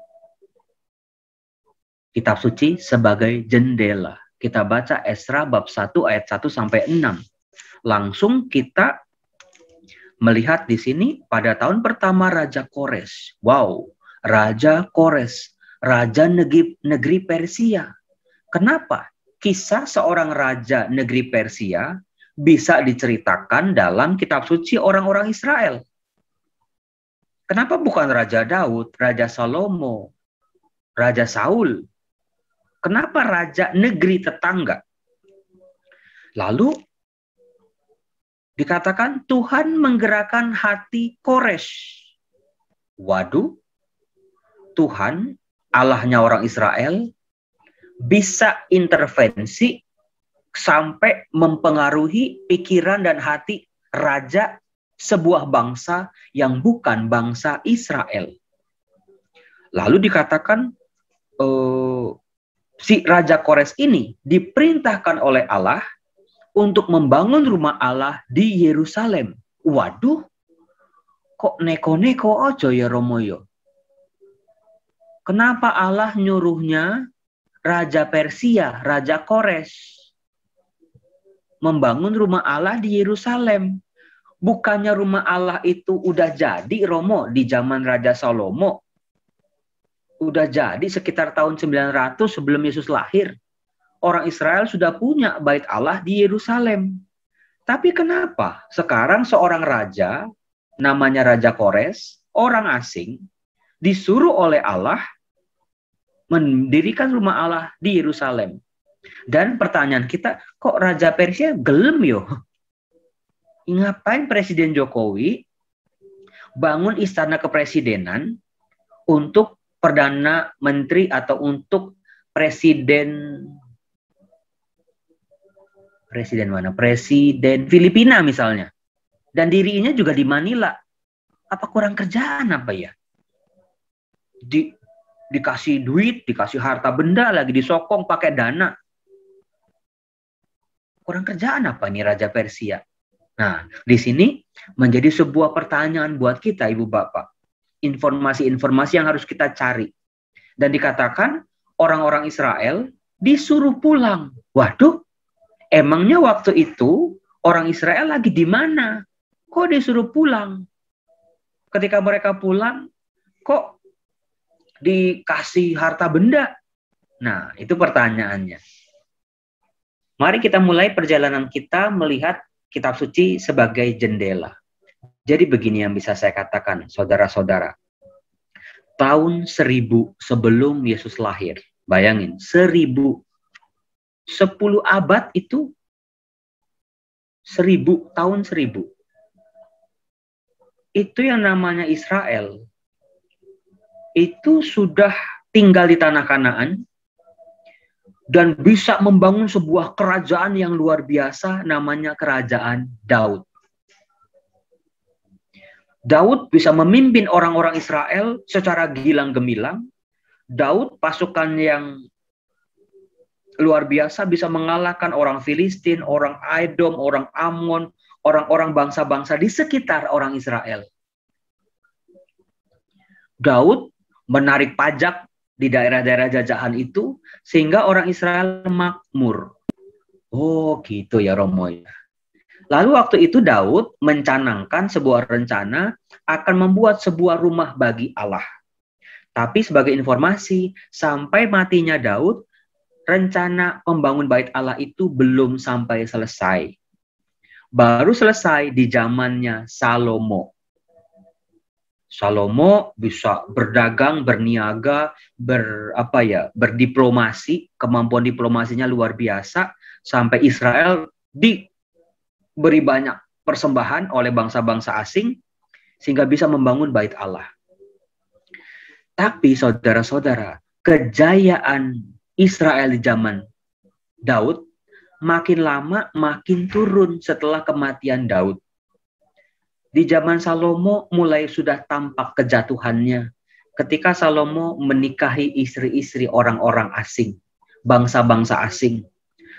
kitab suci sebagai jendela. Kita baca Esra bab 1 ayat 1 sampai 6. Langsung kita melihat di sini pada tahun pertama Raja Kores. Wow, Raja Kores, raja negeri, negeri Persia. Kenapa? Kisah seorang raja negeri Persia bisa diceritakan dalam kitab suci orang-orang Israel. Kenapa bukan Raja Daud, Raja Salomo, Raja Saul? Kenapa raja negeri tetangga? Lalu dikatakan Tuhan menggerakkan hati Kores. Waduh, Tuhan Allahnya orang Israel bisa intervensi sampai mempengaruhi pikiran dan hati raja sebuah bangsa yang bukan bangsa Israel. Lalu dikatakan eh, si Raja Kores ini diperintahkan oleh Allah untuk membangun rumah Allah di Yerusalem. Waduh, kok neko-neko ojo ya Romoyo? Kenapa Allah nyuruhnya Raja Persia, Raja Kores membangun rumah Allah di Yerusalem? Bukannya rumah Allah itu udah jadi Romo di zaman Raja Salomo? udah jadi sekitar tahun 900 sebelum Yesus lahir. Orang Israel sudah punya bait Allah di Yerusalem. Tapi kenapa sekarang seorang raja, namanya Raja Kores, orang asing, disuruh oleh Allah mendirikan rumah Allah di Yerusalem. Dan pertanyaan kita, kok Raja Persia gelem yo? Ngapain Presiden Jokowi bangun istana kepresidenan untuk perdana menteri atau untuk presiden presiden mana? Presiden Filipina misalnya. Dan dirinya juga di Manila. Apa kurang kerjaan apa ya? Di, dikasih duit, dikasih harta benda lagi disokong pakai dana. Kurang kerjaan apa nih Raja Persia? Nah, di sini menjadi sebuah pertanyaan buat kita Ibu Bapak informasi-informasi yang harus kita cari. Dan dikatakan orang-orang Israel disuruh pulang. Waduh, emangnya waktu itu orang Israel lagi di mana? Kok disuruh pulang? Ketika mereka pulang, kok dikasih harta benda? Nah, itu pertanyaannya. Mari kita mulai perjalanan kita melihat kitab suci sebagai jendela. Jadi begini yang bisa saya katakan, saudara-saudara. Tahun seribu sebelum Yesus lahir, bayangin, seribu. Sepuluh abad itu seribu, tahun seribu. Itu yang namanya Israel. Itu sudah tinggal di tanah kanaan, dan bisa membangun sebuah kerajaan yang luar biasa namanya kerajaan Daud. Daud bisa memimpin orang-orang Israel secara gilang gemilang. Daud pasukan yang luar biasa bisa mengalahkan orang Filistin, orang Edom, orang Amon, orang-orang bangsa-bangsa di sekitar orang Israel. Daud menarik pajak di daerah-daerah jajahan itu sehingga orang Israel makmur. Oh, gitu ya Romo Lalu waktu itu Daud mencanangkan sebuah rencana akan membuat sebuah rumah bagi Allah. Tapi sebagai informasi, sampai matinya Daud, rencana pembangun bait Allah itu belum sampai selesai. Baru selesai di zamannya Salomo. Salomo bisa berdagang, berniaga, ber apa ya, berdiplomasi, kemampuan diplomasinya luar biasa sampai Israel di beri banyak persembahan oleh bangsa-bangsa asing sehingga bisa membangun bait Allah. Tapi saudara-saudara, kejayaan Israel di zaman Daud makin lama makin turun setelah kematian Daud. Di zaman Salomo mulai sudah tampak kejatuhannya ketika Salomo menikahi istri-istri orang-orang asing, bangsa-bangsa asing.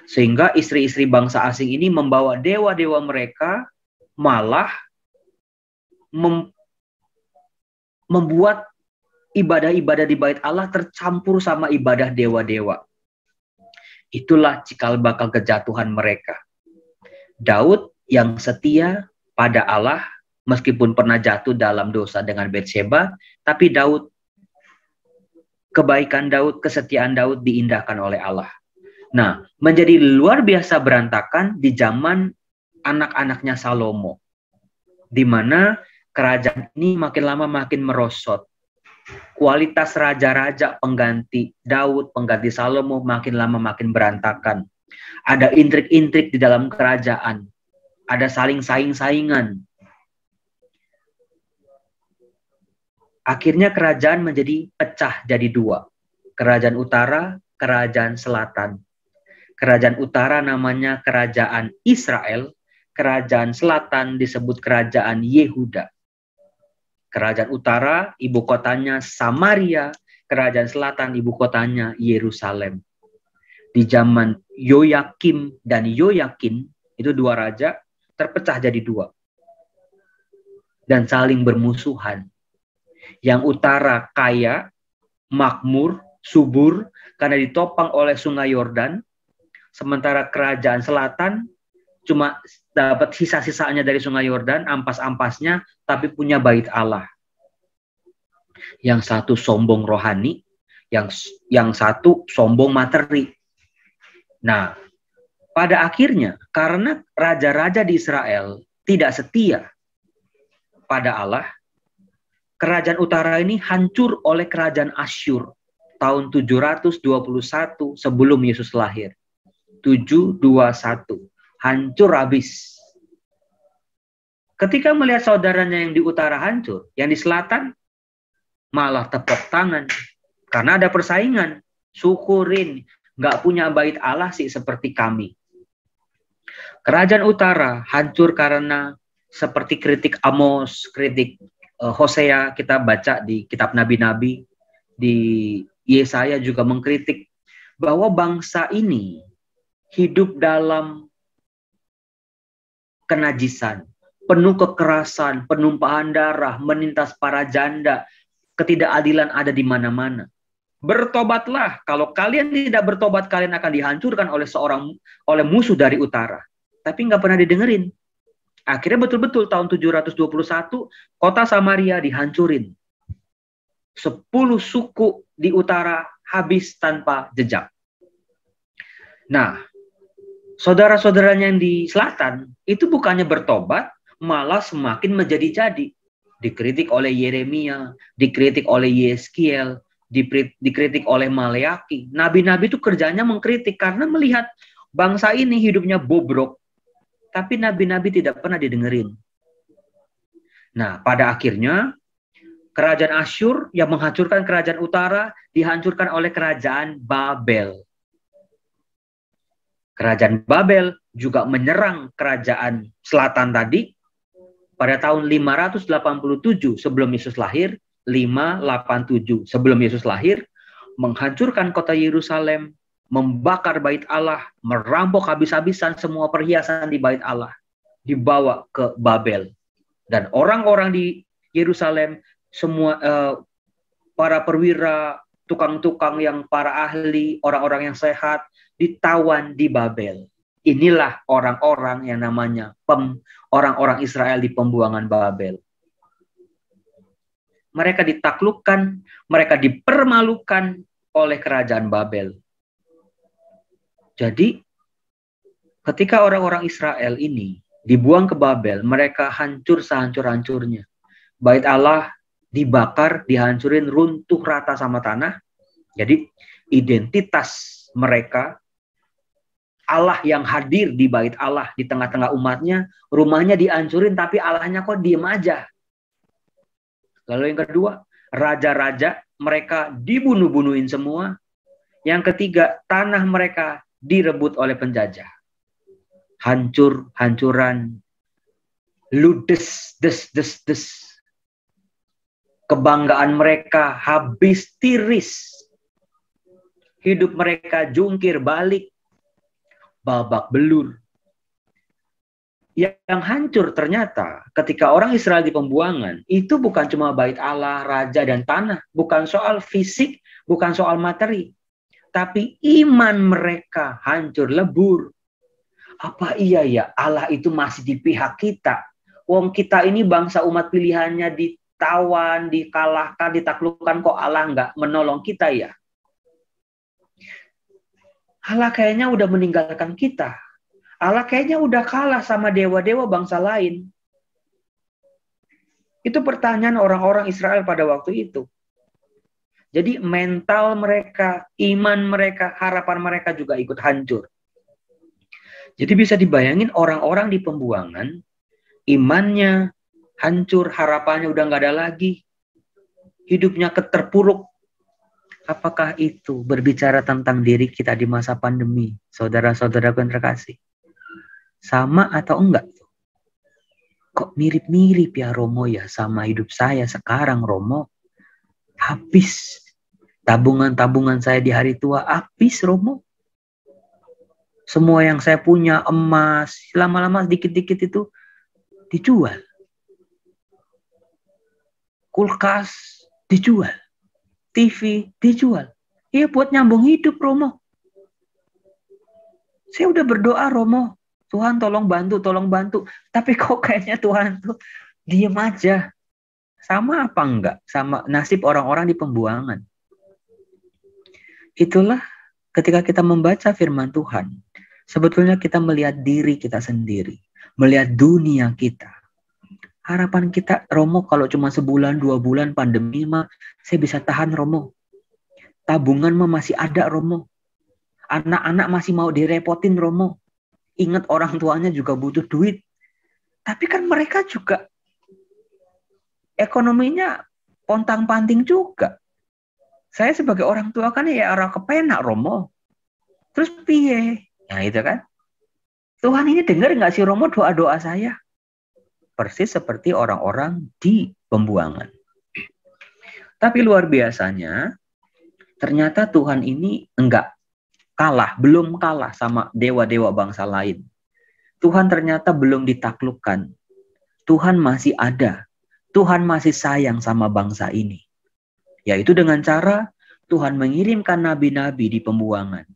Sehingga istri-istri bangsa asing ini membawa dewa-dewa mereka malah mem membuat ibadah-ibadah di bait Allah tercampur sama ibadah dewa-dewa. Itulah cikal bakal kejatuhan mereka. Daud yang setia pada Allah meskipun pernah jatuh dalam dosa dengan Betseba, tapi Daud kebaikan Daud, kesetiaan Daud diindahkan oleh Allah. Nah, menjadi luar biasa berantakan di zaman anak-anaknya Salomo. Di mana kerajaan ini makin lama makin merosot. Kualitas raja-raja pengganti Daud, pengganti Salomo makin lama makin berantakan. Ada intrik-intrik di dalam kerajaan. Ada saling saing-saingan. Akhirnya kerajaan menjadi pecah jadi dua. Kerajaan utara, kerajaan selatan Kerajaan utara namanya Kerajaan Israel, kerajaan selatan disebut Kerajaan Yehuda. Kerajaan utara ibu kotanya Samaria, kerajaan selatan ibu kotanya Yerusalem. Di zaman Yoyakim dan Yoyakin, itu dua raja terpecah jadi dua dan saling bermusuhan. Yang utara kaya, makmur, subur karena ditopang oleh sungai Yordan, sementara kerajaan selatan cuma dapat sisa-sisanya dari sungai Yordan, ampas-ampasnya, tapi punya bait Allah. Yang satu sombong rohani, yang yang satu sombong materi. Nah, pada akhirnya karena raja-raja di Israel tidak setia pada Allah, kerajaan utara ini hancur oleh kerajaan Asyur tahun 721 sebelum Yesus lahir 721. Hancur habis. Ketika melihat saudaranya yang di utara hancur, yang di selatan malah tepuk tangan. Karena ada persaingan. Syukurin, nggak punya bait Allah sih seperti kami. Kerajaan utara hancur karena seperti kritik Amos, kritik eh, Hosea kita baca di kitab nabi-nabi, di Yesaya juga mengkritik bahwa bangsa ini hidup dalam kenajisan, penuh kekerasan, penumpahan darah, menintas para janda, ketidakadilan ada di mana-mana. Bertobatlah, kalau kalian tidak bertobat kalian akan dihancurkan oleh seorang oleh musuh dari utara. Tapi nggak pernah didengerin. Akhirnya betul-betul tahun 721 kota Samaria dihancurin. sepuluh suku di utara habis tanpa jejak. Nah, saudara-saudaranya yang di selatan itu bukannya bertobat, malah semakin menjadi-jadi. Dikritik oleh Yeremia, dikritik oleh Yeskiel, dikritik oleh Maleaki. Nabi-nabi itu kerjanya mengkritik karena melihat bangsa ini hidupnya bobrok. Tapi nabi-nabi tidak pernah didengerin. Nah, pada akhirnya kerajaan Asyur yang menghancurkan kerajaan utara dihancurkan oleh kerajaan Babel. Kerajaan Babel juga menyerang kerajaan selatan tadi pada tahun 587 sebelum Yesus lahir, 587 sebelum Yesus lahir, menghancurkan kota Yerusalem, membakar bait Allah, merampok habis-habisan semua perhiasan di bait Allah, dibawa ke Babel. Dan orang-orang di Yerusalem, semua eh, para perwira, tukang-tukang yang para ahli, orang-orang yang sehat, ditawan di Babel. Inilah orang-orang yang namanya orang-orang Israel di pembuangan Babel. Mereka ditaklukkan, mereka dipermalukan oleh kerajaan Babel. Jadi ketika orang-orang Israel ini dibuang ke Babel, mereka hancur sehancur-hancurnya. Bait Allah dibakar, dihancurin, runtuh rata sama tanah. Jadi identitas mereka Allah yang hadir di bait Allah di tengah-tengah umatnya, rumahnya dihancurin tapi Allahnya kok diem aja. Lalu yang kedua, raja-raja mereka dibunuh-bunuhin semua. Yang ketiga, tanah mereka direbut oleh penjajah. Hancur, hancuran, ludes, des, des, des. Kebanggaan mereka habis tiris. Hidup mereka jungkir balik babak belur. Yang hancur ternyata ketika orang Israel di pembuangan, itu bukan cuma bait Allah, raja, dan tanah. Bukan soal fisik, bukan soal materi. Tapi iman mereka hancur lebur. Apa iya ya Allah itu masih di pihak kita? Wong kita ini bangsa umat pilihannya ditawan, dikalahkan, ditaklukkan kok Allah nggak menolong kita ya? Allah kayaknya udah meninggalkan kita. Allah kayaknya udah kalah sama dewa-dewa bangsa lain. Itu pertanyaan orang-orang Israel pada waktu itu. Jadi mental mereka, iman mereka, harapan mereka juga ikut hancur. Jadi bisa dibayangin orang-orang di pembuangan, imannya hancur, harapannya udah nggak ada lagi. Hidupnya keterpuruk, Apakah itu berbicara tentang diri kita di masa pandemi, saudara-saudaraku yang terkasih? Sama atau enggak? Kok mirip-mirip ya Romo ya sama hidup saya sekarang Romo? Habis. Tabungan-tabungan saya di hari tua habis Romo. Semua yang saya punya emas, lama-lama dikit-dikit itu dijual. Kulkas dijual TV dijual. Iya buat nyambung hidup Romo. Saya udah berdoa Romo, Tuhan tolong bantu, tolong bantu. Tapi kok kayaknya Tuhan tuh diem aja. Sama apa enggak? Sama nasib orang-orang di pembuangan. Itulah ketika kita membaca firman Tuhan, sebetulnya kita melihat diri kita sendiri, melihat dunia kita. Harapan kita, Romo kalau cuma sebulan, dua bulan pandemi mah, saya bisa tahan Romo. Tabungan mah masih ada Romo. Anak-anak masih mau direpotin Romo. Ingat orang tuanya juga butuh duit. Tapi kan mereka juga ekonominya pontang panting juga. Saya sebagai orang tua kan ya orang kepenak Romo. Terus piye? Nah itu kan. Tuhan ini dengar nggak sih Romo doa-doa saya? persis seperti orang-orang di pembuangan. Tapi luar biasanya, ternyata Tuhan ini enggak kalah, belum kalah sama dewa-dewa bangsa lain. Tuhan ternyata belum ditaklukkan. Tuhan masih ada. Tuhan masih sayang sama bangsa ini. Yaitu dengan cara Tuhan mengirimkan nabi-nabi di pembuangan.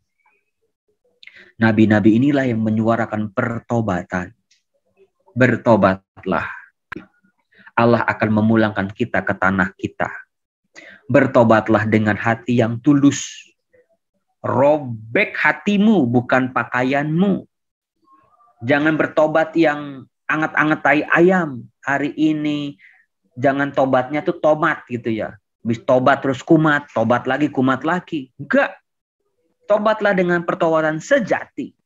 Nabi-nabi inilah yang menyuarakan pertobatan bertobatlah. Allah akan memulangkan kita ke tanah kita. Bertobatlah dengan hati yang tulus. Robek hatimu, bukan pakaianmu. Jangan bertobat yang anget-anget tai ayam. Hari ini jangan tobatnya tuh tomat gitu ya. Bis tobat terus kumat, tobat lagi, kumat lagi. Enggak. Tobatlah dengan pertobatan sejati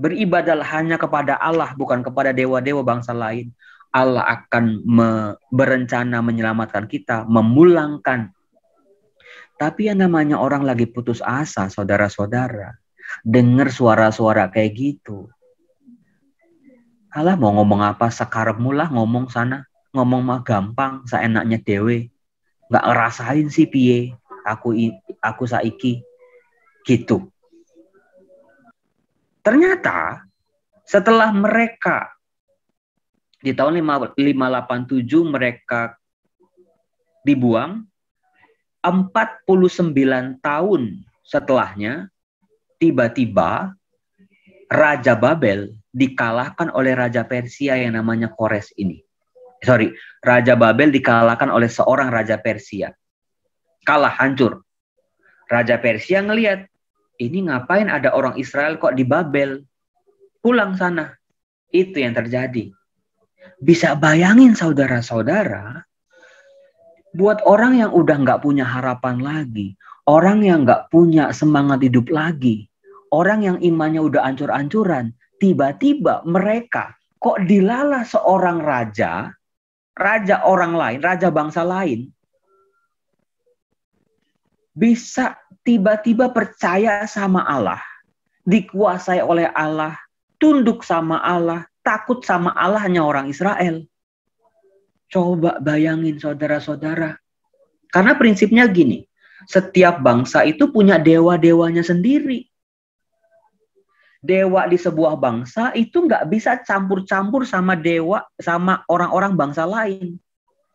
beribadalah hanya kepada Allah bukan kepada dewa-dewa bangsa lain. Allah akan me berencana menyelamatkan kita, memulangkan. Tapi yang namanya orang lagi putus asa, saudara-saudara, dengar suara-suara kayak gitu. Allah mau ngomong apa sekarang mula ngomong sana, ngomong mah gampang, seenaknya dewe. Nggak ngerasain sih pie, aku aku saiki gitu. Ternyata setelah mereka di tahun 587 mereka dibuang 49 tahun setelahnya tiba-tiba Raja Babel dikalahkan oleh Raja Persia yang namanya Kores ini. Sorry, Raja Babel dikalahkan oleh seorang Raja Persia. Kalah, hancur. Raja Persia ngeliat, ini ngapain ada orang Israel kok di Babel? Pulang sana. Itu yang terjadi. Bisa bayangin saudara-saudara, buat orang yang udah nggak punya harapan lagi, orang yang nggak punya semangat hidup lagi, orang yang imannya udah ancur-ancuran, tiba-tiba mereka kok dilala seorang raja, raja orang lain, raja bangsa lain, bisa tiba-tiba percaya sama Allah, dikuasai oleh Allah, tunduk sama Allah, takut sama Allah hanya orang Israel. Coba bayangin saudara-saudara. Karena prinsipnya gini, setiap bangsa itu punya dewa-dewanya sendiri. Dewa di sebuah bangsa itu nggak bisa campur-campur sama dewa sama orang-orang bangsa lain.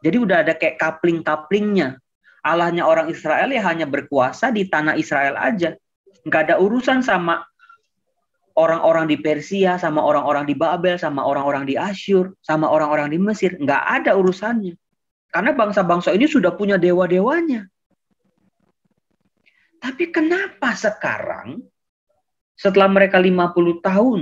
Jadi udah ada kayak kapling-kaplingnya. Allahnya orang Israel ya hanya berkuasa di tanah Israel aja. Nggak ada urusan sama orang-orang di Persia, sama orang-orang di Babel, sama orang-orang di Asyur, sama orang-orang di Mesir. Nggak ada urusannya. Karena bangsa-bangsa ini sudah punya dewa-dewanya. Tapi kenapa sekarang setelah mereka 50 tahun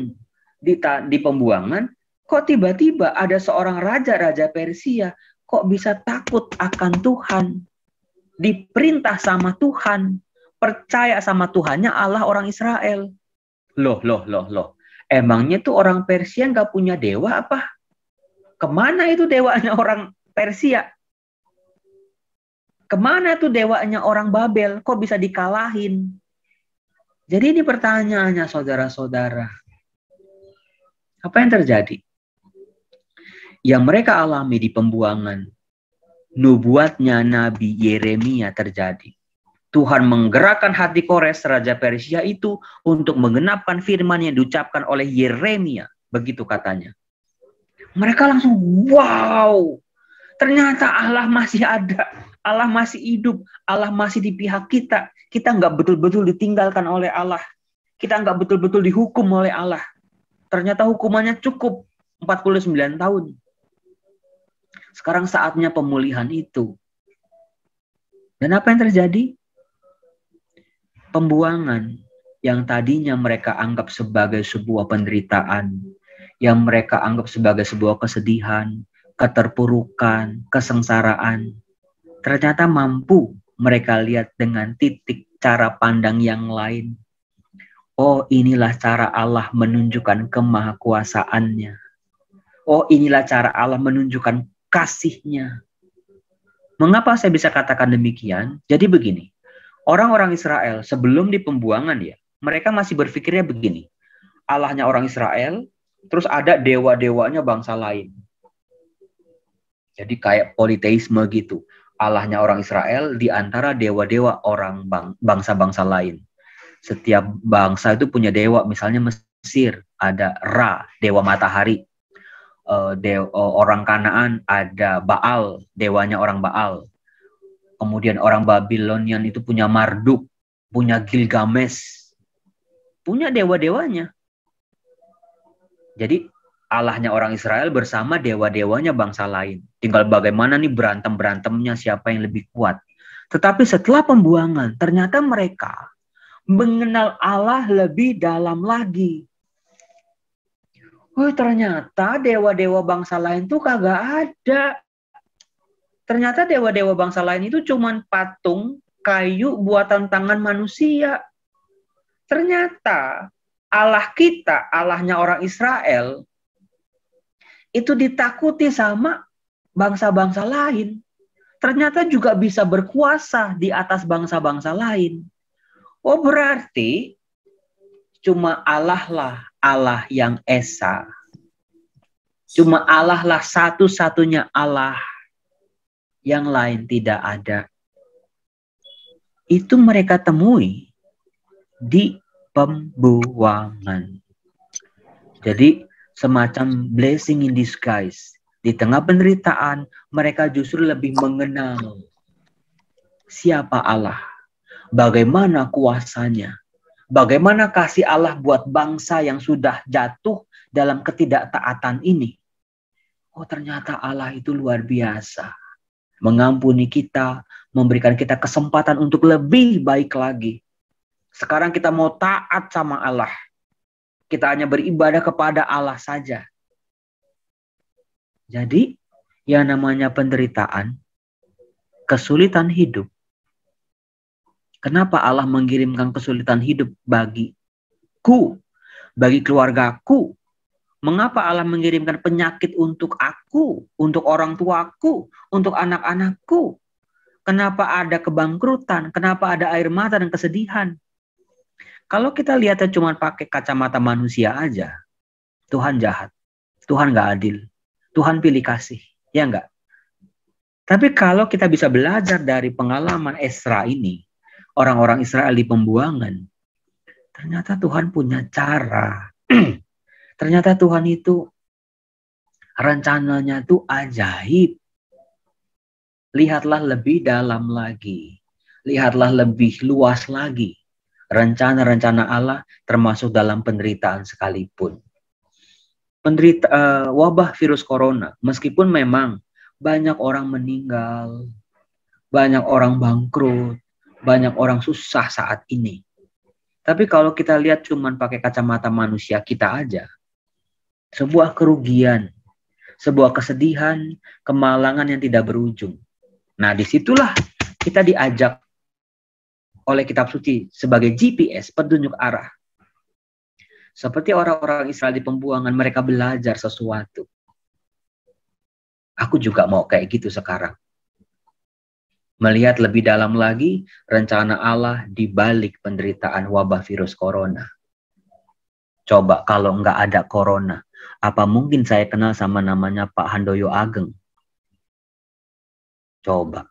di, di pembuangan, kok tiba-tiba ada seorang raja-raja Persia kok bisa takut akan Tuhan? diperintah sama Tuhan, percaya sama Tuhannya Allah orang Israel. Loh, loh, loh, loh. Emangnya tuh orang Persia nggak punya dewa apa? Kemana itu dewanya orang Persia? Kemana tuh dewanya orang Babel? Kok bisa dikalahin? Jadi ini pertanyaannya saudara-saudara. Apa yang terjadi? Yang mereka alami di pembuangan nubuatnya Nabi Yeremia terjadi. Tuhan menggerakkan hati Kores Raja Persia itu untuk menggenapkan firman yang diucapkan oleh Yeremia. Begitu katanya. Mereka langsung, wow, ternyata Allah masih ada. Allah masih hidup. Allah masih di pihak kita. Kita nggak betul-betul ditinggalkan oleh Allah. Kita nggak betul-betul dihukum oleh Allah. Ternyata hukumannya cukup 49 tahun. Sekarang saatnya pemulihan itu. Dan apa yang terjadi? Pembuangan yang tadinya mereka anggap sebagai sebuah penderitaan, yang mereka anggap sebagai sebuah kesedihan, keterpurukan, kesengsaraan, ternyata mampu mereka lihat dengan titik cara pandang yang lain. Oh, inilah cara Allah menunjukkan kemahakuasaannya. Oh, inilah cara Allah menunjukkan kasihnya. Mengapa saya bisa katakan demikian? Jadi begini, orang-orang Israel sebelum di pembuangan ya, mereka masih berpikirnya begini, Allahnya orang Israel, terus ada dewa-dewanya bangsa lain. Jadi kayak politeisme gitu. Allahnya orang Israel di antara dewa-dewa orang bangsa-bangsa lain. Setiap bangsa itu punya dewa, misalnya Mesir ada Ra, dewa matahari. Eh, dewa, eh, orang Kanaan ada Baal, dewanya orang Baal. Kemudian orang Babylonian itu punya Marduk, punya Gilgamesh, punya dewa-dewanya. Jadi Allahnya orang Israel bersama dewa-dewanya bangsa lain. Tinggal bagaimana nih berantem-berantemnya siapa yang lebih kuat. Tetapi setelah pembuangan, ternyata mereka mengenal Allah lebih dalam lagi. Wih, ternyata dewa-dewa bangsa lain tuh kagak ada. Ternyata dewa-dewa bangsa lain itu cuman patung kayu buatan tangan manusia. Ternyata Allah kita, Allahnya orang Israel, itu ditakuti sama bangsa-bangsa lain. Ternyata juga bisa berkuasa di atas bangsa-bangsa lain. Oh berarti cuma Allah lah Allah yang Esa. Cuma Allah lah satu-satunya Allah. Yang lain tidak ada. Itu mereka temui di pembuangan. Jadi semacam blessing in disguise. Di tengah penderitaan, mereka justru lebih mengenal siapa Allah, bagaimana kuasanya, Bagaimana kasih Allah buat bangsa yang sudah jatuh dalam ketidaktaatan ini? Oh, ternyata Allah itu luar biasa. Mengampuni kita, memberikan kita kesempatan untuk lebih baik lagi. Sekarang kita mau taat sama Allah. Kita hanya beribadah kepada Allah saja. Jadi, yang namanya penderitaan, kesulitan hidup Kenapa Allah mengirimkan kesulitan hidup bagiku, bagi keluargaku? Mengapa Allah mengirimkan penyakit untuk aku, untuk orang tuaku, untuk anak-anakku? Kenapa ada kebangkrutan? Kenapa ada air mata dan kesedihan? Kalau kita lihatnya cuma pakai kacamata manusia aja, Tuhan jahat, Tuhan gak adil, Tuhan pilih kasih, ya enggak? Tapi kalau kita bisa belajar dari pengalaman Esra ini, orang-orang Israel di pembuangan. Ternyata Tuhan punya cara. Ternyata Tuhan itu rencananya itu ajaib. Lihatlah lebih dalam lagi. Lihatlah lebih luas lagi. Rencana-rencana Allah termasuk dalam penderitaan sekalipun. Penderita, uh, wabah virus corona, meskipun memang banyak orang meninggal, banyak orang bangkrut, banyak orang susah saat ini. Tapi kalau kita lihat cuman pakai kacamata manusia kita aja, sebuah kerugian, sebuah kesedihan, kemalangan yang tidak berujung. Nah, disitulah kita diajak oleh kitab suci sebagai GPS, petunjuk arah. Seperti orang-orang Israel di pembuangan, mereka belajar sesuatu. Aku juga mau kayak gitu sekarang melihat lebih dalam lagi rencana Allah di balik penderitaan wabah virus corona. Coba kalau nggak ada corona, apa mungkin saya kenal sama namanya Pak Handoyo Ageng? Coba.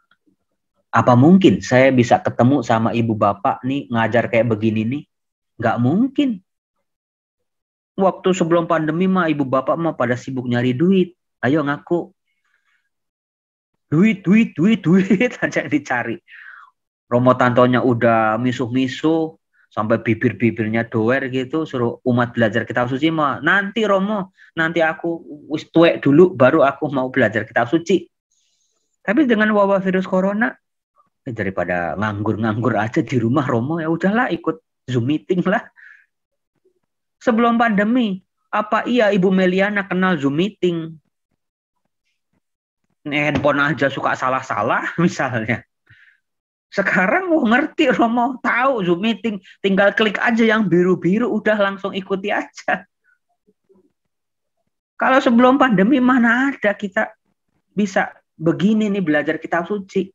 Apa mungkin saya bisa ketemu sama ibu bapak nih ngajar kayak begini nih? Nggak mungkin. Waktu sebelum pandemi mah ibu bapak mah pada sibuk nyari duit. Ayo ngaku duit duit duit duit aja dicari Romo Tantonya udah misuh-misuh sampai bibir-bibirnya doer gitu suruh umat belajar kitab suci mah nanti Romo nanti aku wis tuwek dulu baru aku mau belajar kitab suci tapi dengan wabah virus corona ya daripada nganggur-nganggur aja di rumah Romo ya udahlah ikut zoom meeting lah sebelum pandemi apa iya Ibu Meliana kenal zoom meeting handphone aja suka salah-salah misalnya. Sekarang mau oh, ngerti, romo tahu Zoom meeting, tinggal klik aja yang biru-biru, udah langsung ikuti aja. Kalau sebelum pandemi mana ada kita bisa begini nih belajar kitab suci.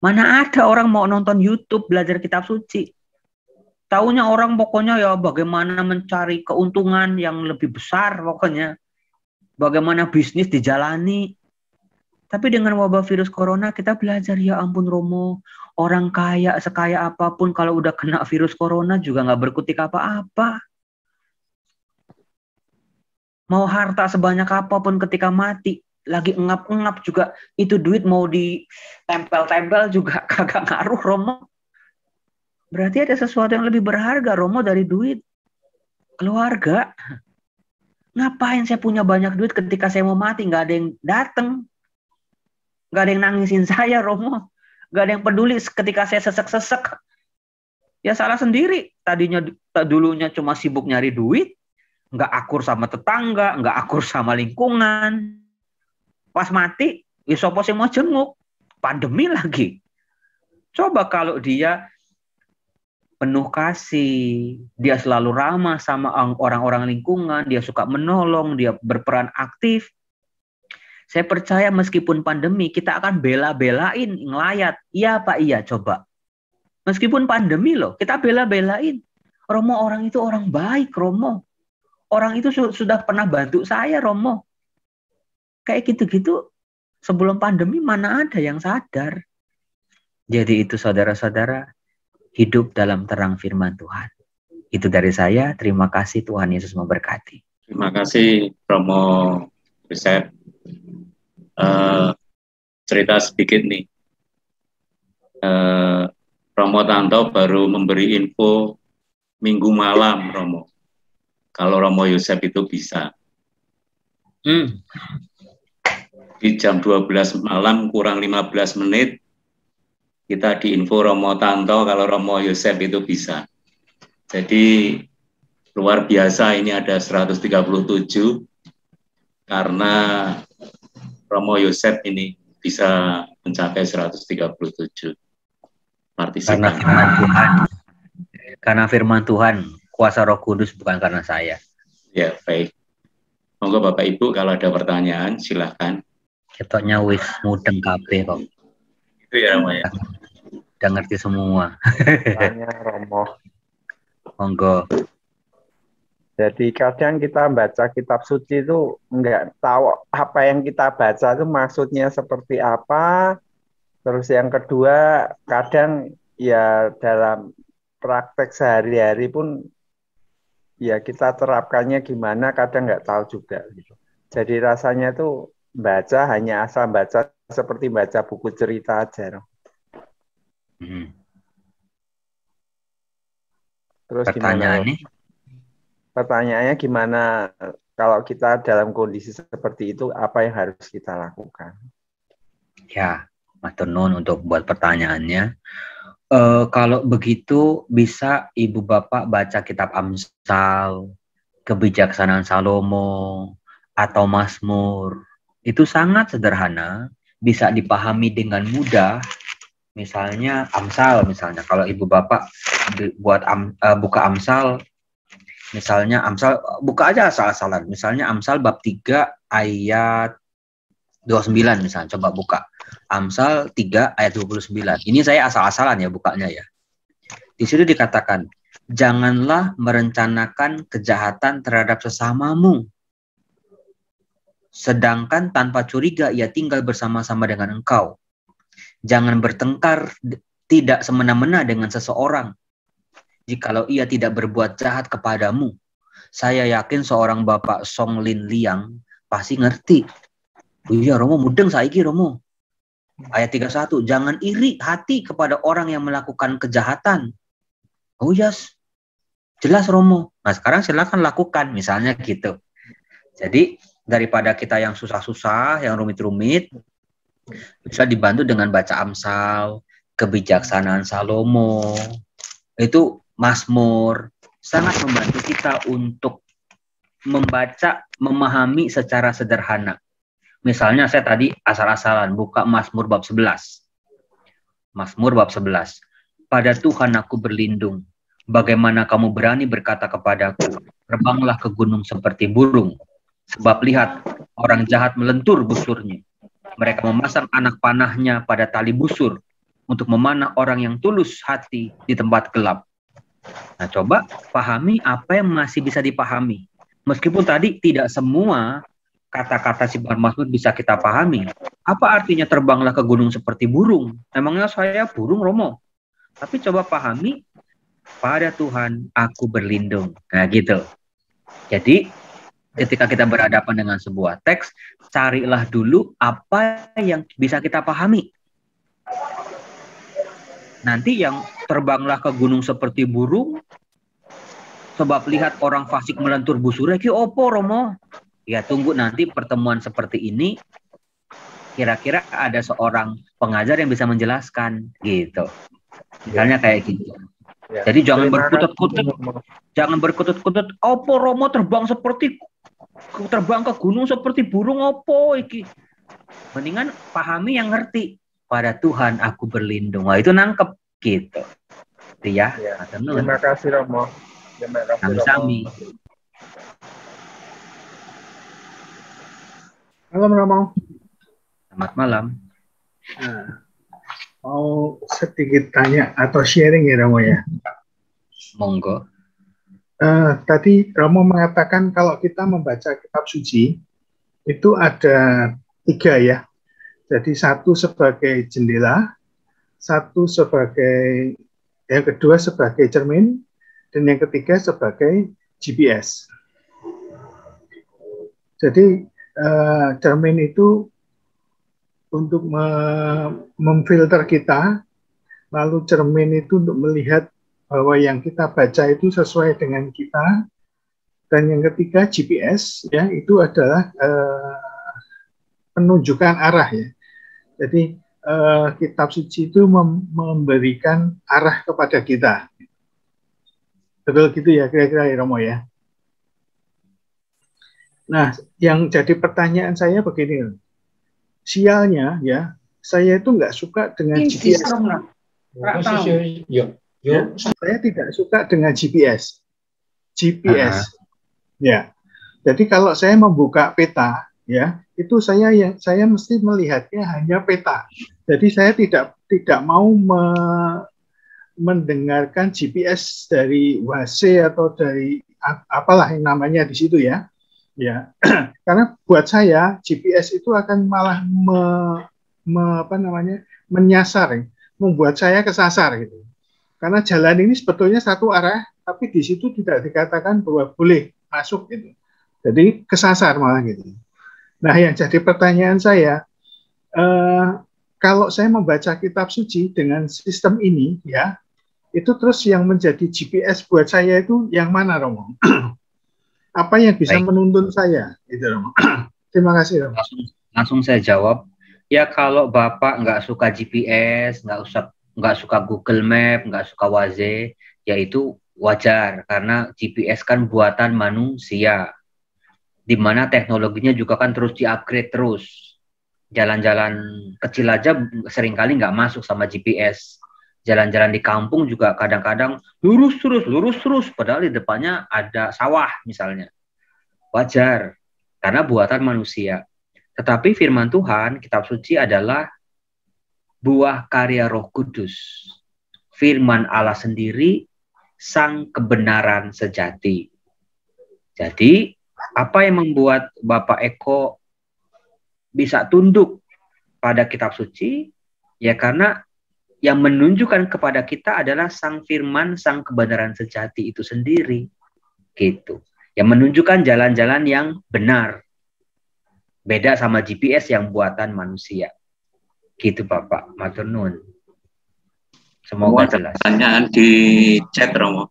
Mana ada orang mau nonton YouTube belajar kitab suci? Taunya orang pokoknya ya bagaimana mencari keuntungan yang lebih besar pokoknya bagaimana bisnis dijalani. Tapi dengan wabah virus corona kita belajar ya ampun Romo, orang kaya sekaya apapun kalau udah kena virus corona juga nggak berkutik apa-apa. Mau harta sebanyak apapun ketika mati, lagi engap-engap juga itu duit mau ditempel-tempel juga kagak ngaruh Romo. Berarti ada sesuatu yang lebih berharga Romo dari duit keluarga ngapain saya punya banyak duit ketika saya mau mati nggak ada yang datang nggak ada yang nangisin saya Romo nggak ada yang peduli ketika saya sesek-sesek ya salah sendiri tadinya dulunya cuma sibuk nyari duit nggak akur sama tetangga nggak akur sama lingkungan pas mati ya sopo sih mau jenguk pandemi lagi coba kalau dia penuh kasih, dia selalu ramah sama orang-orang lingkungan, dia suka menolong, dia berperan aktif. Saya percaya meskipun pandemi kita akan bela-belain ngelayat. Iya Pak, iya coba. Meskipun pandemi loh, kita bela-belain. Romo orang itu orang baik, Romo. Orang itu su sudah pernah bantu saya, Romo. Kayak gitu-gitu sebelum pandemi mana ada yang sadar. Jadi itu saudara-saudara, hidup dalam terang firman Tuhan. Itu dari saya. Terima kasih Tuhan Yesus memberkati.
Terima kasih Romo Riset. Uh, cerita sedikit nih. Uh, eh, Romo Tanto baru memberi info minggu malam Romo. Kalau Romo Yosef itu bisa. Hmm. Di jam 12 malam kurang 15 menit kita di info Romo Tanto kalau Romo Yosep itu bisa. Jadi luar biasa ini ada 137 karena Romo Yosep ini bisa mencapai 137 partisipan. Karena firman Tuhan. Karena firman Tuhan, kuasa Roh Kudus bukan karena saya. Ya, baik. Monggo Bapak Ibu kalau ada pertanyaan silahkan.
Ketoknya wis mudeng kabeh kok gitu ya romo ya. Udah ngerti semua.
Tanya Romo. Monggo. Jadi kadang kita baca kitab suci itu nggak tahu apa yang kita baca itu maksudnya seperti apa. Terus yang kedua kadang ya dalam praktek sehari-hari pun ya kita terapkannya gimana kadang nggak tahu juga. Gitu. Jadi rasanya tuh baca hanya asal baca seperti baca buku cerita aja. Hmm. Terus Pertanyaan gimana? Pertanyaannya gimana kalau kita dalam kondisi seperti itu apa yang harus kita lakukan?
Ya, Mas Tenun untuk buat pertanyaannya. E, kalau begitu bisa Ibu Bapak baca kitab Amsal, kebijaksanaan Salomo, atau Mazmur. Itu sangat sederhana bisa dipahami dengan mudah misalnya Amsal misalnya kalau ibu bapak buat am, uh, buka Amsal misalnya Amsal buka aja asal-asalan misalnya Amsal bab 3 ayat 29 misalnya coba buka Amsal 3 ayat 29 ini saya asal-asalan ya bukanya ya di situ dikatakan janganlah merencanakan kejahatan terhadap sesamamu sedangkan tanpa curiga ia tinggal bersama-sama dengan engkau. Jangan bertengkar tidak semena-mena dengan seseorang. Jikalau ia tidak berbuat jahat kepadamu, saya yakin seorang bapak Song Lin Liang pasti ngerti. Iya Romo mudeng saiki Romo. Ayat 31, jangan iri hati kepada orang yang melakukan kejahatan. Oh yes, jelas Romo. Nah sekarang silakan lakukan misalnya gitu. Jadi daripada kita yang susah-susah, yang rumit-rumit, bisa dibantu dengan baca Amsal, kebijaksanaan Salomo, itu Masmur sangat membantu kita untuk membaca, memahami secara sederhana. Misalnya saya tadi asal-asalan buka Masmur bab 11. Masmur bab 11. Pada Tuhan aku berlindung. Bagaimana kamu berani berkata kepadaku, terbanglah ke gunung seperti burung, Sebab lihat, orang jahat melentur busurnya. Mereka memasang anak panahnya pada tali busur untuk memanah orang yang tulus hati di tempat gelap. Nah, coba pahami apa yang masih bisa dipahami. Meskipun tadi tidak semua kata-kata si Masmur bisa kita pahami. Apa artinya terbanglah ke gunung seperti burung? Emangnya saya burung Romo? Tapi coba pahami pada Tuhan aku berlindung. Nah gitu. Jadi ketika kita berhadapan dengan sebuah teks, carilah dulu apa yang bisa kita pahami. Nanti yang terbanglah ke gunung seperti burung, sebab lihat orang fasik melentur busur, ki opo romo. Ya tunggu nanti pertemuan seperti ini, kira-kira ada seorang pengajar yang bisa menjelaskan gitu. Misalnya kayak gitu. Ya. Jadi jangan berkutut-kutut, jangan berkutut-kutut. Opo Romo terbang seperti terbang ke gunung seperti burung opo iki. Mendingan pahami yang ngerti. Pada Tuhan aku berlindung. Wah, itu nangkep gitu. gitu ya. ya. Terima kasih Romo. Terima kasih Sami-sami. Malam Romo. Selamat malam.
Nah, mau sedikit tanya atau sharing ya Romo ya? Monggo. Uh, tadi Romo mengatakan kalau kita membaca kitab suci itu ada tiga ya. Jadi satu sebagai jendela, satu sebagai yang kedua sebagai cermin, dan yang ketiga sebagai GPS. Jadi uh, cermin itu untuk memfilter kita, lalu cermin itu untuk melihat bahwa yang kita baca itu sesuai dengan kita. Dan yang ketiga GPS ya itu adalah eh, penunjukan arah ya. Jadi eh, kitab suci itu mem memberikan arah kepada kita. Betul gitu ya kira-kira ya Romo ya. Nah, yang jadi pertanyaan saya begini, sialnya ya, saya itu nggak suka dengan GPS. Yo, ya. saya tidak suka dengan GPS. GPS. uh Ya. Jadi kalau saya membuka peta, ya, itu saya yang saya mesti melihatnya hanya peta. Jadi saya tidak tidak mau me, mendengarkan GPS dari WC atau dari apalah yang namanya di situ ya. Ya. Karena buat saya GPS itu akan malah me, me apa namanya? menyasar, membuat saya kesasar gitu. Karena jalan ini sebetulnya satu arah, tapi di situ tidak dikatakan bahwa boleh masuk gitu. Jadi kesasar malah gitu. Nah, yang jadi pertanyaan saya, eh, kalau saya membaca kitab suci dengan sistem ini, ya, itu terus yang menjadi GPS buat saya itu yang mana, Romo? Apa yang bisa Baik. menuntun saya, Itu Romo? Terima kasih, Romo. Langsung,
langsung saya jawab. Ya kalau Bapak nggak suka GPS, nggak usah nggak suka Google Map, nggak suka Waze, yaitu wajar karena GPS kan buatan manusia. Di mana teknologinya juga kan terus diupgrade terus. Jalan-jalan kecil aja seringkali nggak masuk sama GPS. Jalan-jalan di kampung juga kadang-kadang lurus terus, lurus terus, padahal di depannya ada sawah misalnya. Wajar, karena buatan manusia. Tetapi firman Tuhan, kitab suci adalah buah karya Roh Kudus, firman Allah sendiri, sang kebenaran sejati. Jadi, apa yang membuat Bapak Eko bisa tunduk pada kitab suci? Ya karena yang menunjukkan kepada kita adalah sang firman, sang kebenaran sejati itu sendiri. Gitu. Yang menunjukkan jalan-jalan yang benar. Beda sama GPS yang buatan manusia. Gitu Bapak, matur nuwun. Semoga Semua jelas. Pertanyaan di chat Romo.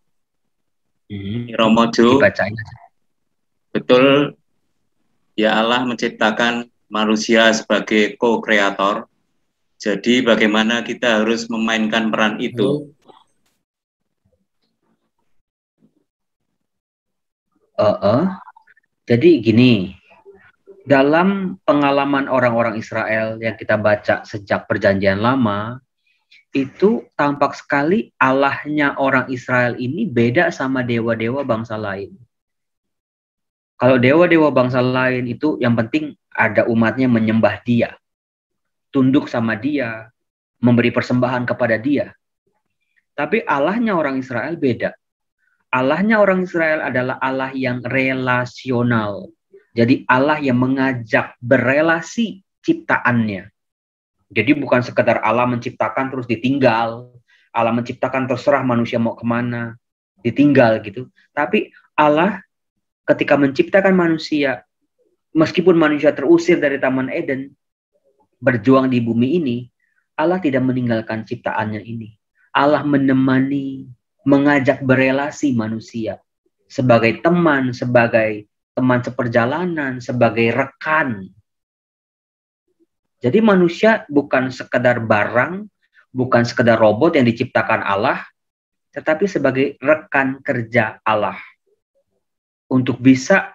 Hmm. Romo Jo. Dibacanya. Betul. Ya Allah menciptakan manusia sebagai co-kreator. Jadi bagaimana kita harus memainkan peran itu?
Uh -uh. Jadi gini, dalam pengalaman orang-orang Israel yang kita baca sejak Perjanjian Lama, itu tampak sekali Allahnya orang Israel ini beda sama dewa-dewa bangsa lain. Kalau dewa-dewa bangsa lain itu yang penting ada umatnya menyembah dia, tunduk sama dia, memberi persembahan kepada dia. Tapi Allahnya orang Israel beda. Allahnya orang Israel adalah Allah yang relasional jadi Allah yang mengajak berelasi ciptaannya. Jadi bukan sekedar Allah menciptakan terus ditinggal, Allah menciptakan terserah manusia mau kemana, ditinggal gitu. Tapi Allah ketika menciptakan manusia, meskipun manusia terusir dari Taman Eden, berjuang di bumi ini, Allah tidak meninggalkan ciptaannya ini. Allah menemani, mengajak berelasi manusia sebagai teman, sebagai teman seperjalanan, sebagai rekan. Jadi manusia bukan sekedar barang, bukan sekedar robot yang diciptakan Allah, tetapi sebagai rekan kerja Allah. Untuk bisa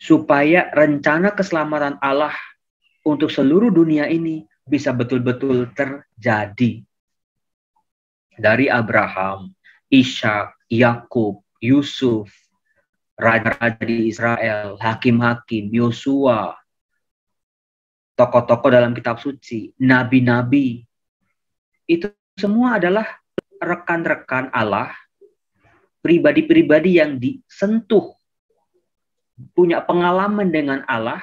supaya rencana keselamatan Allah untuk seluruh dunia ini bisa betul-betul terjadi. Dari Abraham, Ishak, Yakub, Yusuf, raja-raja di Israel, hakim-hakim, Yosua, tokoh-tokoh dalam kitab suci, nabi-nabi. Itu semua adalah rekan-rekan Allah, pribadi-pribadi yang disentuh, punya pengalaman dengan Allah,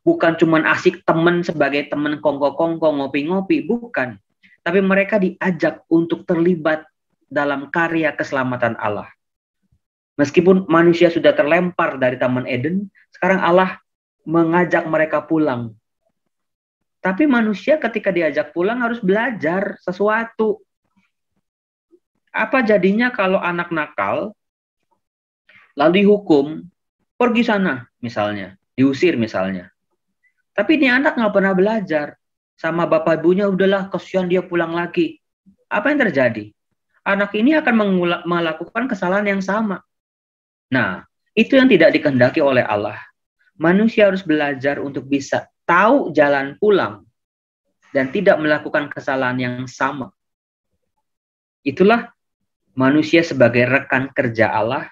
bukan cuman asik teman sebagai teman kongko-kongko, ngopi-ngopi, bukan. Tapi mereka diajak untuk terlibat dalam karya keselamatan Allah. Meskipun manusia sudah terlempar dari Taman Eden, sekarang Allah mengajak mereka pulang. Tapi manusia ketika diajak pulang harus belajar sesuatu. Apa jadinya kalau anak nakal lalu dihukum, pergi sana misalnya, diusir misalnya. Tapi ini anak nggak pernah belajar. Sama bapak ibunya udahlah kesian dia pulang lagi. Apa yang terjadi? Anak ini akan melakukan kesalahan yang sama. Nah, itu yang tidak dikehendaki oleh Allah. Manusia harus belajar untuk bisa tahu jalan pulang dan tidak melakukan kesalahan yang sama. Itulah manusia sebagai rekan kerja Allah.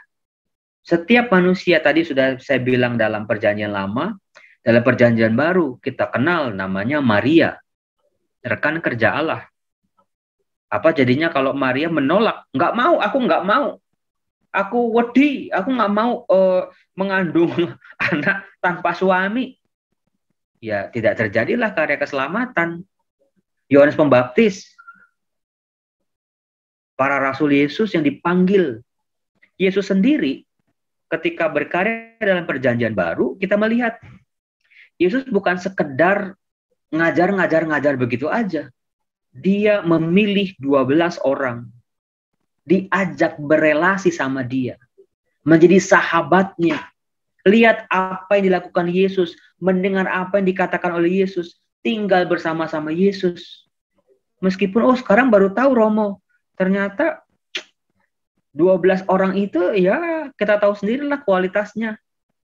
Setiap manusia tadi sudah saya bilang dalam perjanjian lama, dalam perjanjian baru kita kenal namanya Maria, rekan kerja Allah. Apa jadinya kalau Maria menolak? Nggak mau, aku nggak mau aku wedi, aku nggak mau uh, mengandung anak tanpa suami. Ya, tidak terjadilah karya keselamatan. Yohanes Pembaptis, para rasul Yesus yang dipanggil. Yesus sendiri ketika berkarya dalam perjanjian baru, kita melihat Yesus bukan sekedar ngajar-ngajar-ngajar begitu aja. Dia memilih 12 orang diajak berelasi sama dia, menjadi sahabatnya. Lihat apa yang dilakukan Yesus, mendengar apa yang dikatakan oleh Yesus, tinggal bersama-sama Yesus. Meskipun oh sekarang baru tahu Romo, ternyata 12 orang itu ya kita tahu sendirilah kualitasnya.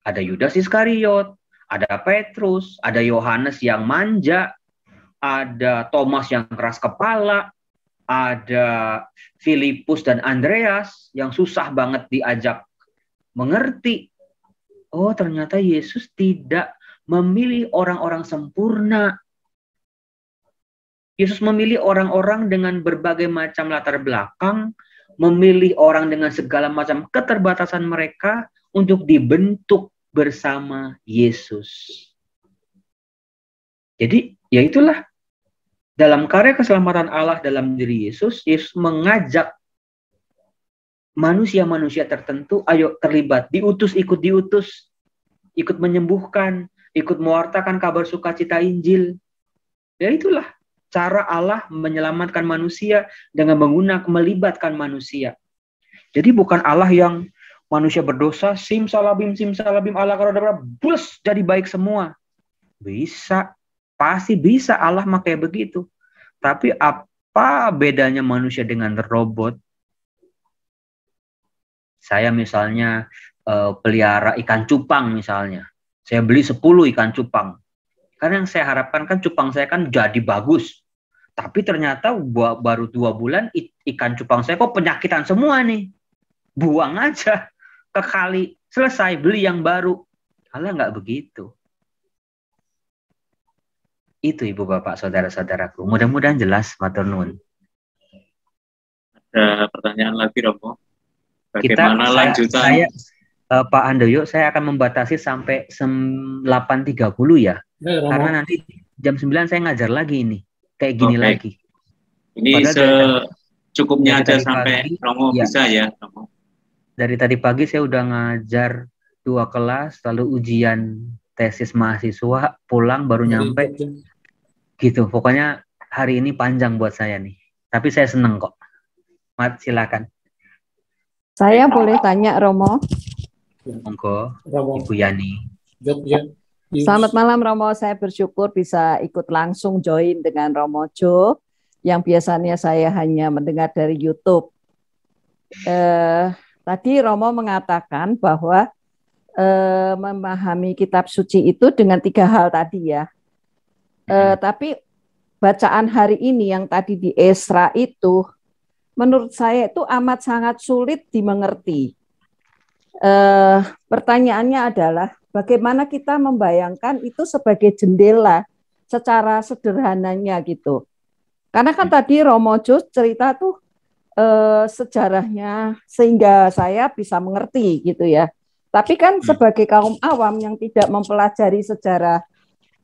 Ada Yudas Iskariot, ada Petrus, ada Yohanes yang manja, ada Thomas yang keras kepala, ada Filipus dan Andreas yang susah banget diajak mengerti. Oh, ternyata Yesus tidak memilih orang-orang sempurna. Yesus memilih orang-orang dengan berbagai macam latar belakang, memilih orang dengan segala macam keterbatasan mereka untuk dibentuk bersama Yesus. Jadi, ya itulah dalam karya keselamatan Allah dalam diri Yesus, Yesus mengajak manusia-manusia tertentu ayo terlibat, diutus ikut diutus, ikut menyembuhkan, ikut mewartakan kabar sukacita Injil. Ya itulah cara Allah menyelamatkan manusia dengan menggunakan melibatkan manusia. Jadi bukan Allah yang manusia berdosa, simsalabim, simsalabim, ala karodabra, bus, jadi baik semua. Bisa. Pasti bisa Allah makai begitu. Tapi apa bedanya manusia dengan robot? Saya misalnya uh, pelihara ikan cupang misalnya. Saya beli 10 ikan cupang. Karena yang saya harapkan kan cupang saya kan jadi bagus. Tapi ternyata baru dua bulan ikan cupang saya kok penyakitan semua nih. Buang aja ke kali, selesai beli yang baru. Allah nggak begitu. Itu Ibu Bapak saudara-saudaraku. Mudah-mudahan jelas matur Ada pertanyaan lagi Romo. Bagaimana Kita, lanjutan? Saya, saya, uh, eh, Pak Andoyo, saya akan membatasi sampai 8.30 ya. ya Karena nanti jam 9 saya ngajar lagi ini. Kayak gini okay. lagi. Ini secukupnya aja sampai pagi, Romo ya. bisa ya, Romo. Dari tadi pagi saya udah ngajar dua kelas, lalu ujian tesis mahasiswa, pulang baru iya, nyampe. Iya, iya gitu pokoknya hari ini panjang buat saya nih tapi saya seneng kok Mat silakan
saya boleh tanya Romo
Monggo Ibu Yani
Selamat malam Romo saya bersyukur bisa ikut langsung join dengan Romo Jo yang biasanya saya hanya mendengar dari YouTube eh, tadi Romo mengatakan bahwa eh, memahami kitab suci itu dengan tiga hal tadi ya Eh, tapi bacaan hari ini yang tadi di Esra itu menurut saya itu amat sangat sulit dimengerti. Uh, pertanyaannya adalah bagaimana kita membayangkan itu sebagai jendela secara sederhananya gitu. Karena kan mm. tadi Romo Jus cerita tuh uh, sejarahnya sehingga saya bisa mengerti gitu ya. Tapi kan mm. sebagai kaum awam yang tidak mempelajari sejarah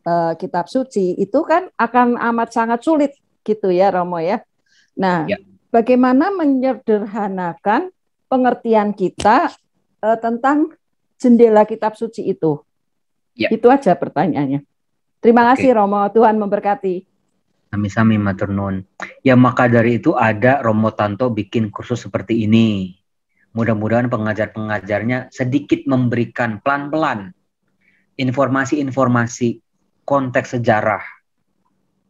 uh, kitab suci itu kan akan amat sangat sulit gitu ya Romo ya. Nah, ya. bagaimana menyederhanakan pengertian kita uh, tentang jendela kitab suci itu? Ya. Itu aja
pertanyaannya.
Terima Oke. kasih Romo, Tuhan memberkati.
Amin-amin matur Ya maka dari itu ada Romo Tanto bikin kursus seperti ini. Mudah-mudahan pengajar-pengajarnya sedikit memberikan pelan-pelan informasi-informasi konteks sejarah.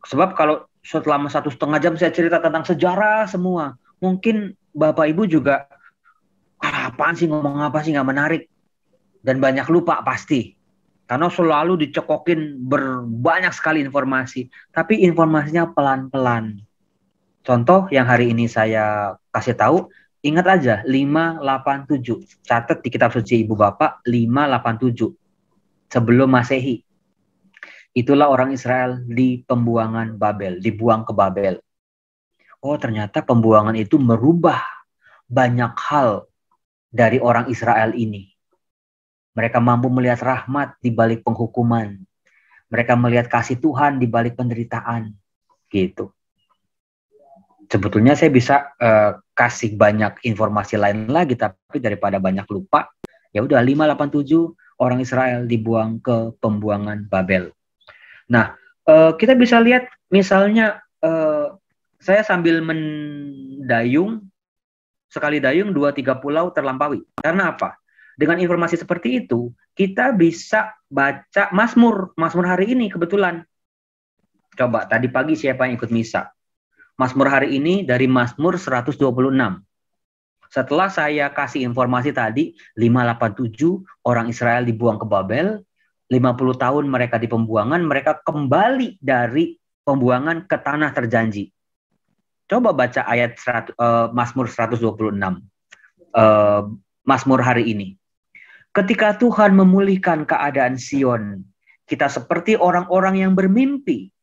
Sebab kalau selama satu setengah jam saya cerita tentang sejarah semua, mungkin Bapak Ibu juga, ah, apaan sih ngomong apa sih nggak menarik. Dan banyak lupa pasti. Karena selalu dicekokin berbanyak sekali informasi. Tapi informasinya pelan-pelan. Contoh yang hari ini saya kasih tahu, ingat aja 587. Catat di kitab suci Ibu Bapak 587 sebelum Masehi. Itulah orang Israel di pembuangan Babel, dibuang ke Babel. Oh, ternyata pembuangan itu merubah banyak hal dari orang Israel ini. Mereka mampu melihat rahmat di balik penghukuman. Mereka melihat kasih Tuhan di balik penderitaan. Gitu. Sebetulnya saya bisa uh, kasih banyak informasi lain lagi, tapi daripada banyak lupa, ya udah 587 orang Israel dibuang ke pembuangan Babel. Nah, uh, kita bisa lihat misalnya uh, saya sambil mendayung sekali dayung dua tiga pulau terlampaui. Karena apa? Dengan informasi seperti itu, kita bisa baca Masmur Mazmur hari ini kebetulan. Coba tadi pagi siapa yang ikut misa? Masmur hari ini dari Mazmur 126. Setelah saya kasih informasi tadi, 587 orang Israel dibuang ke Babel, 50 tahun mereka di pembuangan, mereka kembali dari pembuangan ke tanah terjanji. Coba baca ayat 100, uh, Masmur 126. Uh, Masmur hari ini. Ketika Tuhan memulihkan keadaan Sion, kita seperti orang-orang yang bermimpi.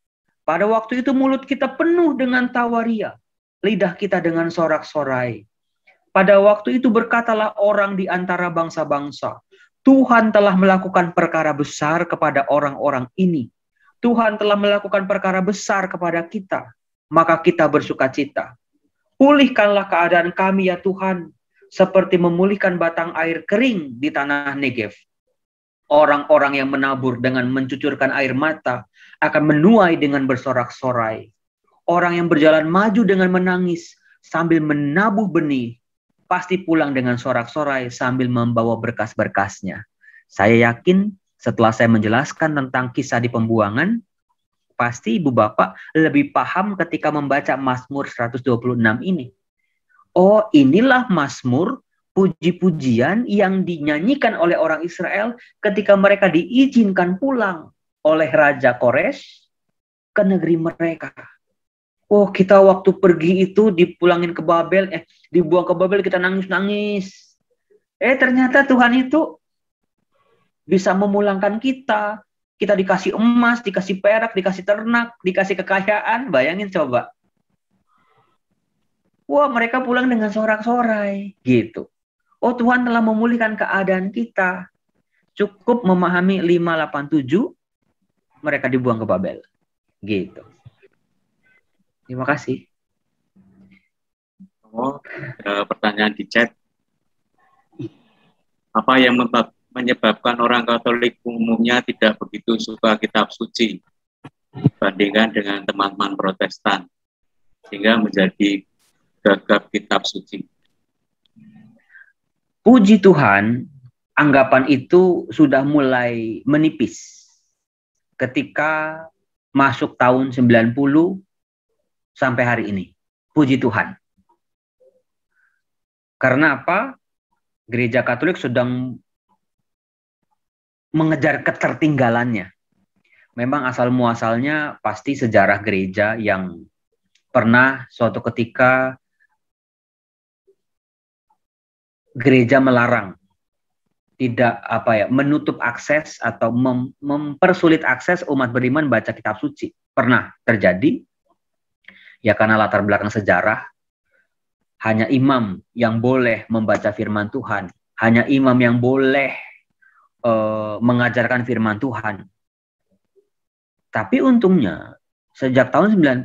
Pada waktu itu mulut kita penuh dengan tawaria, lidah kita dengan sorak-sorai. Pada waktu itu berkatalah orang di antara bangsa-bangsa, Tuhan telah melakukan perkara besar kepada orang-orang ini. Tuhan telah melakukan perkara besar kepada kita, maka kita bersuka cita. Pulihkanlah keadaan kami ya Tuhan, seperti memulihkan batang air kering di tanah Negev. Orang-orang yang menabur dengan mencucurkan air mata akan menuai dengan bersorak-sorai. Orang yang berjalan maju dengan menangis sambil menabuh benih pasti pulang dengan sorak-sorai sambil membawa berkas-berkasnya. Saya yakin setelah saya menjelaskan tentang kisah di pembuangan, pasti ibu bapak lebih paham ketika membaca Mazmur 126 ini. Oh, inilah Mazmur puji-pujian yang dinyanyikan oleh orang Israel ketika mereka diizinkan pulang oleh Raja Koresh ke negeri mereka oh kita waktu pergi itu dipulangin ke Babel, eh dibuang ke Babel kita nangis-nangis. Eh ternyata Tuhan itu bisa memulangkan kita. Kita dikasih emas, dikasih perak, dikasih ternak, dikasih kekayaan. Bayangin coba. Wah mereka pulang dengan sorak-sorai gitu. Oh Tuhan telah memulihkan keadaan kita. Cukup memahami 587, mereka dibuang ke Babel. Gitu. Terima kasih.
Oh, pertanyaan di chat. Apa yang menyebabkan orang Katolik umumnya tidak begitu suka kitab suci dibandingkan dengan teman-teman Protestan sehingga menjadi gagap kitab suci?
Puji Tuhan, anggapan itu sudah mulai menipis ketika masuk tahun 90 sampai hari ini. Puji Tuhan. Karena apa? Gereja Katolik sedang mengejar ketertinggalannya. Memang asal muasalnya pasti sejarah gereja yang pernah suatu ketika gereja melarang tidak apa ya menutup akses atau mem, mempersulit akses umat beriman baca kitab suci pernah terjadi Ya karena latar belakang sejarah, hanya imam yang boleh membaca firman Tuhan, hanya imam yang boleh uh, mengajarkan firman Tuhan. Tapi untungnya sejak tahun 90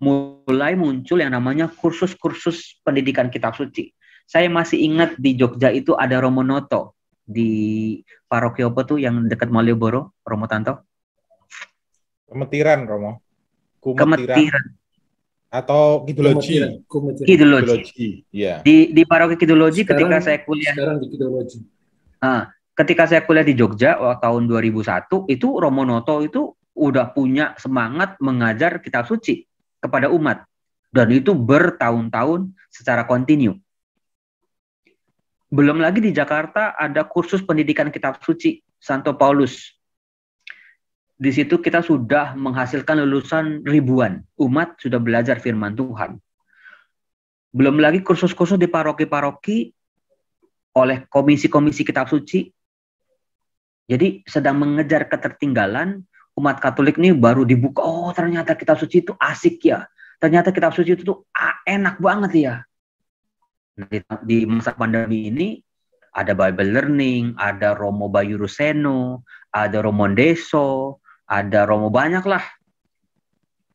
mulai muncul yang namanya kursus-kursus pendidikan kitab suci. Saya masih ingat di Jogja itu ada Romo Noto di paroki apa tuh yang dekat Malioboro, Romo Tanto?
Kemetiran, Romo. Kumetiran. Kemetiran atau kidologi. Kidologi. Ya. Di di paroki kidologi sekarang, ketika saya
kuliah sekarang di kidologi.
Nah, ketika saya kuliah di Jogja waktu tahun 2001 itu Noto itu udah punya semangat mengajar kitab suci kepada umat dan itu bertahun-tahun secara kontinu. Belum lagi di Jakarta ada kursus pendidikan kitab suci Santo Paulus di situ kita sudah menghasilkan lulusan ribuan umat sudah belajar firman Tuhan. Belum lagi kursus-kursus di paroki-paroki oleh komisi-komisi kitab suci. Jadi sedang mengejar ketertinggalan umat Katolik ini baru dibuka, oh ternyata kitab suci itu asik ya. Ternyata kitab suci itu tuh enak banget ya. Nah, di, di masa pandemi ini ada Bible Learning, ada Romo Bayuruseno, ada Romondeso, ada Romo banyak lah.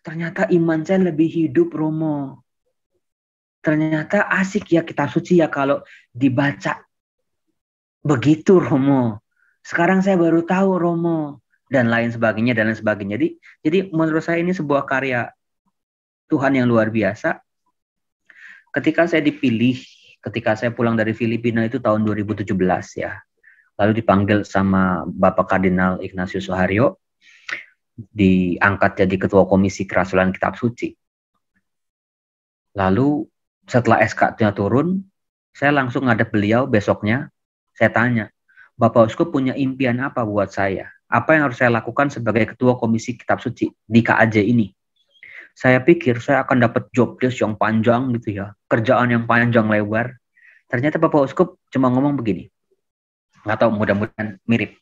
Ternyata iman saya lebih hidup Romo. Ternyata asik ya kitab suci ya kalau dibaca. Begitu Romo. Sekarang saya baru tahu Romo dan lain sebagainya dan lain sebagainya. Jadi jadi menurut saya ini sebuah karya Tuhan yang luar biasa. Ketika saya dipilih, ketika saya pulang dari Filipina itu tahun 2017 ya. Lalu dipanggil sama Bapak Kardinal Ignatius Uh, diangkat jadi ketua komisi kerasulan kitab suci. Lalu setelah SK-nya turun, saya langsung ngadep beliau besoknya, saya tanya, Bapak Uskup punya impian apa buat saya? Apa yang harus saya lakukan sebagai ketua komisi kitab suci di KAJ ini? Saya pikir saya akan dapat job list yang panjang gitu ya, kerjaan yang panjang lebar. Ternyata Bapak Uskup cuma ngomong begini, nggak tahu mudah-mudahan mirip.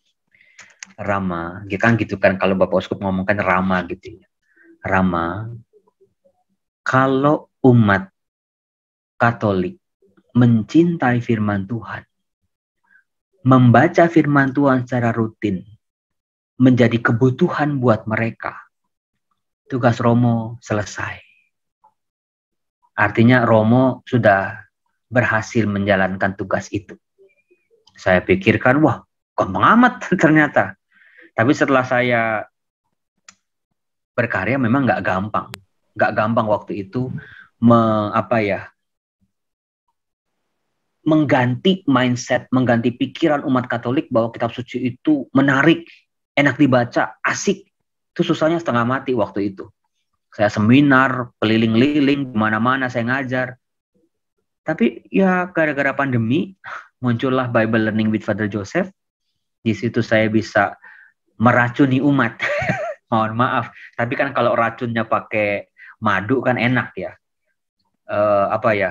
Rama, gitu kan gitu kan kalau Bapak Uskup ngomongkan Rama gitu ya. Rama, kalau umat Katolik mencintai firman Tuhan, membaca firman Tuhan secara rutin, menjadi kebutuhan buat mereka, tugas Romo selesai. Artinya Romo sudah berhasil menjalankan tugas itu. Saya pikirkan, wah kok mengamat ternyata. Tapi setelah saya berkarya memang nggak gampang, nggak gampang waktu itu me, apa ya mengganti mindset, mengganti pikiran umat Katolik bahwa kitab suci itu menarik, enak dibaca, asik. Itu susahnya setengah mati waktu itu. Saya seminar, keliling-liling, mana-mana saya ngajar. Tapi ya gara-gara pandemi muncullah Bible Learning with Father Joseph. Di situ saya bisa meracuni umat. Mohon maaf, tapi kan kalau racunnya pakai madu kan enak ya. Uh, apa ya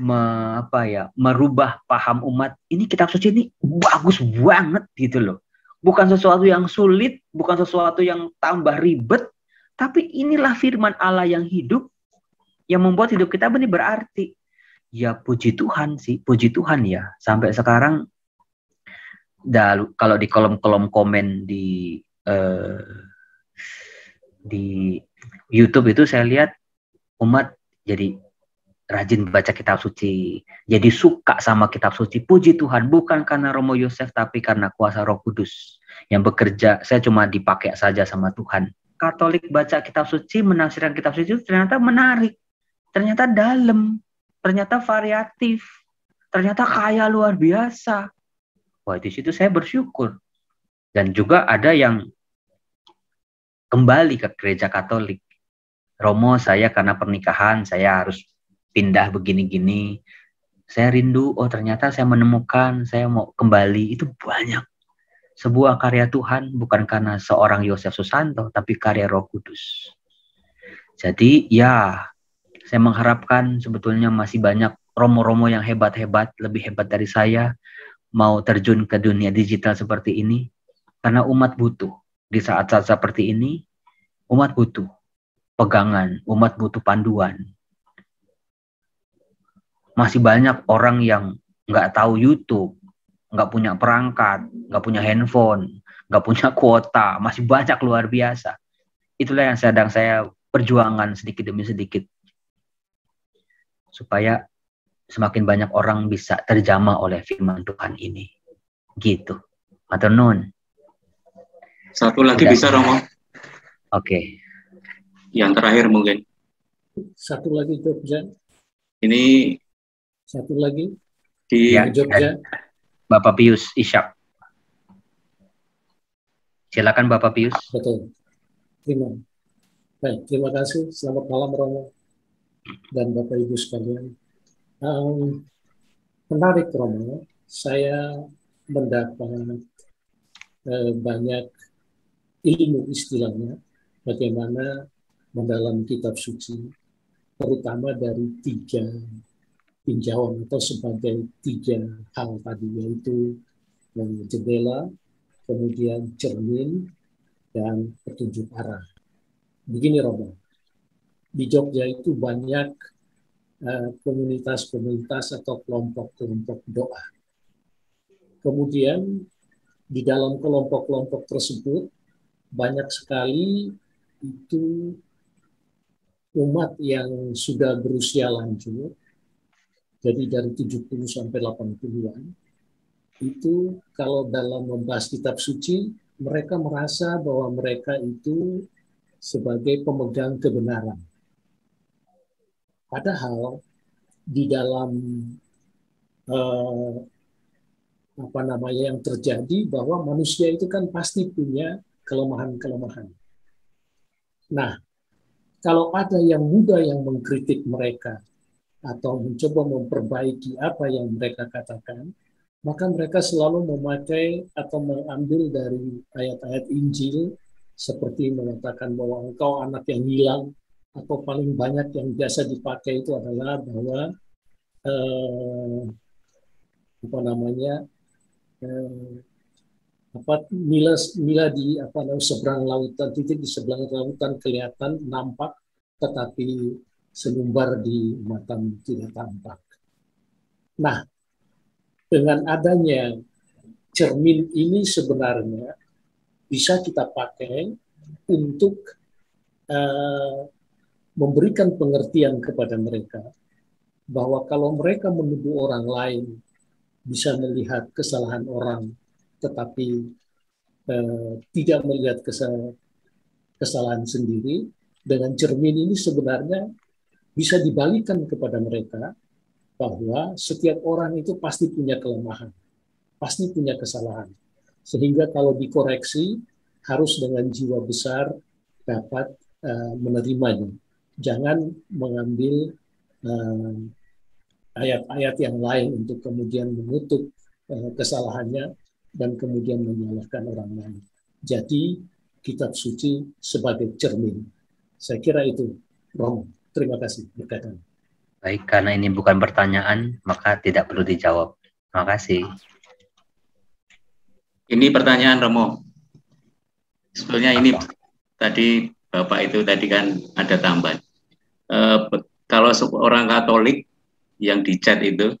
me, apa ya merubah paham umat ini kitab suci ini bagus banget gitu loh bukan sesuatu yang sulit bukan sesuatu yang tambah ribet tapi inilah firman Allah yang hidup yang membuat hidup kita ini berarti ya puji Tuhan sih puji Tuhan ya sampai sekarang kalau di kolom-kolom komen di uh, di YouTube itu saya lihat umat jadi rajin baca kitab suci, jadi suka sama kitab suci. Puji Tuhan, bukan karena Romo Yosef, tapi karena kuasa Roh Kudus yang bekerja. Saya cuma dipakai saja sama Tuhan. Katolik baca kitab suci, menafsirkan kitab suci ternyata menarik, ternyata dalam, ternyata variatif, ternyata kaya luar biasa. Wah, di situ saya bersyukur. Dan juga ada yang kembali ke gereja Katolik. Romo, saya karena pernikahan, saya harus pindah begini-gini. Saya rindu, oh ternyata saya menemukan, saya mau kembali. Itu banyak. Sebuah karya Tuhan bukan karena seorang Yosef Susanto, tapi karya Roh Kudus. Jadi ya, saya mengharapkan sebetulnya masih banyak romo-romo yang hebat-hebat, lebih hebat dari saya, mau terjun ke dunia digital seperti ini karena umat butuh di saat-saat seperti ini umat butuh pegangan, umat butuh panduan. Masih banyak orang yang nggak tahu YouTube, nggak punya perangkat, nggak punya handphone, nggak punya kuota, masih banyak luar biasa. Itulah yang sedang saya perjuangan sedikit demi sedikit supaya semakin banyak orang bisa terjamah oleh firman Tuhan ini. Gitu. Atau nun. Satu
lagi Tidak. bisa, Romo. Oke.
Okay.
Yang terakhir mungkin. Satu lagi, Jogja. Ini. Satu lagi.
Di ya, Jogja. Ya. Bapak Pius Ishak. Silakan Bapak Pius. Betul.
Terima. Baik, terima kasih. Selamat malam Romo dan Bapak Ibu sekalian. Um, menarik Romo, saya mendapat uh, banyak ilmu istilahnya bagaimana mendalam kitab suci, terutama dari tiga tinjauan atau sebagai tiga hal tadi yaitu jendela, kemudian cermin, dan petunjuk arah. Begini Romo, di Jogja itu banyak Eh, komunitas-komunitas atau kelompok-kelompok doa. Kemudian di dalam kelompok-kelompok tersebut banyak sekali itu umat yang sudah berusia lanjut, jadi dari 70 sampai 80-an, itu kalau dalam membahas kitab suci, mereka merasa bahwa mereka itu sebagai pemegang kebenaran Padahal di dalam eh, apa namanya yang terjadi bahwa manusia itu kan pasti punya kelemahan-kelemahan. Nah, kalau ada yang muda yang mengkritik mereka atau mencoba memperbaiki apa yang mereka katakan, maka mereka selalu memakai atau mengambil dari ayat-ayat Injil seperti mengatakan bahwa engkau anak yang hilang, atau paling banyak yang biasa dipakai itu adalah bahwa eh, apa namanya eh, apa mila mila di apa namanya seberang lautan titik di seberang lautan kelihatan nampak tetapi senumbar di mata tidak tampak. Nah, dengan adanya cermin ini sebenarnya bisa kita pakai untuk eh, memberikan pengertian kepada mereka bahwa kalau mereka menuduh orang lain bisa melihat kesalahan orang tetapi eh, tidak melihat kesalahan sendiri dengan cermin ini sebenarnya bisa dibalikan kepada mereka bahwa setiap orang itu pasti punya kelemahan, pasti punya kesalahan. Sehingga kalau dikoreksi harus dengan jiwa besar dapat uh, menerimanya jangan mengambil eh, ayat-ayat yang lain untuk kemudian menutup eh, kesalahannya dan kemudian menyalahkan orang lain. Jadi kitab suci sebagai cermin. Saya kira itu, Romo. Terima kasih.
Berkatan. Baik, karena ini bukan pertanyaan, maka tidak perlu dijawab. Terima kasih. Ini pertanyaan, Romo.
Sebenarnya ini tadi Bapak itu tadi kan ada tambahan. E, kalau seorang Katolik yang dicat itu,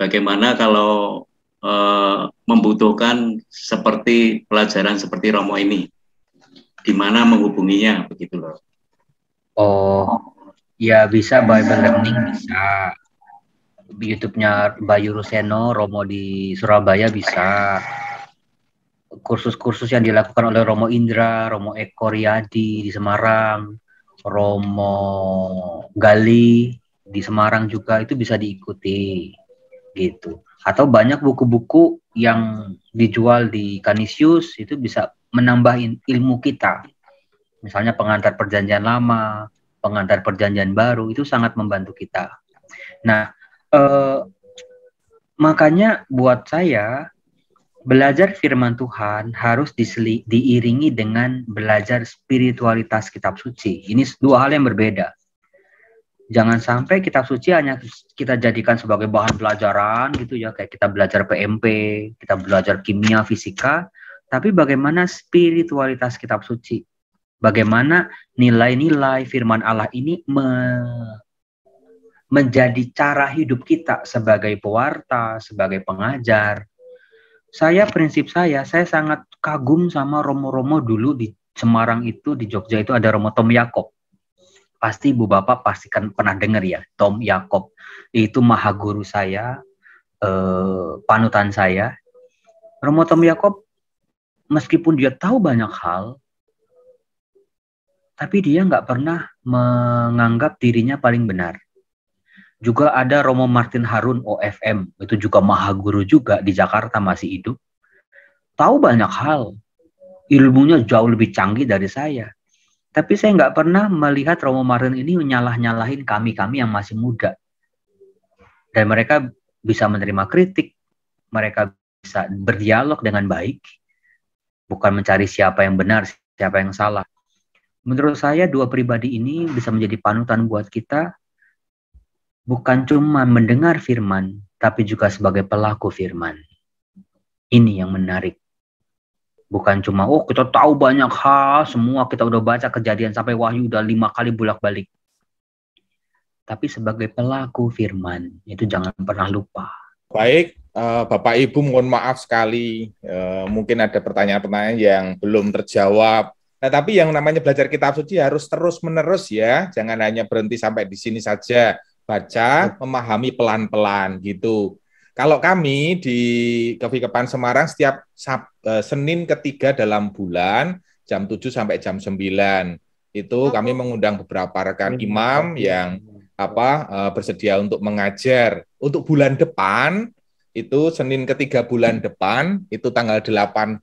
bagaimana kalau e, membutuhkan seperti pelajaran seperti Romo
ini, di mana
menghubunginya
begitu loh?
Oh, ya bisa Bible Learning bisa. YouTube-nya Bayu Ruseno, Romo di Surabaya bisa kursus-kursus yang dilakukan oleh Romo Indra, Romo Eko Riyadi di Semarang, Romo Gali di Semarang juga itu bisa diikuti gitu. Atau banyak buku-buku yang dijual di Kanisius itu bisa menambah ilmu kita. Misalnya pengantar perjanjian lama, pengantar perjanjian baru itu sangat membantu kita. Nah, eh, makanya buat saya belajar firman Tuhan harus diseli, diiringi dengan belajar spiritualitas kitab suci. Ini dua hal yang berbeda. Jangan sampai kitab suci hanya kita jadikan sebagai bahan pelajaran gitu ya, kayak kita belajar PMP, kita belajar kimia, fisika, tapi bagaimana spiritualitas kitab suci? Bagaimana nilai-nilai firman Allah ini me menjadi cara hidup kita sebagai pewarta, sebagai pengajar, saya prinsip saya, saya sangat kagum sama romo-romo dulu di Semarang itu di Jogja itu ada romo Tom Yakob. Pasti ibu bapak pasti kan pernah dengar ya Tom Yakob. Itu maha guru saya, eh, panutan saya. Romo Tom Yakob meskipun dia tahu banyak hal, tapi dia nggak pernah menganggap dirinya paling benar. Juga ada Romo Martin Harun OFM, itu juga Mahaguru juga di Jakarta masih hidup. Tahu banyak hal, ilmunya jauh lebih canggih dari saya. Tapi saya nggak pernah melihat Romo Martin ini menyalah-nyalahin kami-kami yang masih muda. Dan mereka bisa menerima kritik, mereka bisa berdialog dengan baik, bukan mencari siapa yang benar, siapa yang salah. Menurut saya dua pribadi ini bisa menjadi panutan buat kita bukan cuma mendengar firman, tapi juga sebagai pelaku firman. Ini yang menarik. Bukan cuma, oh kita tahu banyak hal, semua kita udah baca kejadian sampai wahyu udah lima kali bulak balik Tapi sebagai pelaku firman, itu jangan pernah lupa.
Baik, eh, Bapak Ibu mohon maaf sekali, eh, mungkin ada pertanyaan-pertanyaan yang belum terjawab. Nah, tapi yang namanya belajar kitab suci harus terus-menerus ya, jangan hanya berhenti sampai di sini saja baca, memahami pelan-pelan gitu. Kalau kami di Kepan Semarang setiap Sab, eh, Senin ketiga dalam bulan jam 7 sampai jam 9 itu oh. kami mengundang beberapa rekan imam yang apa eh, bersedia untuk mengajar untuk bulan depan itu Senin ketiga bulan depan itu tanggal 18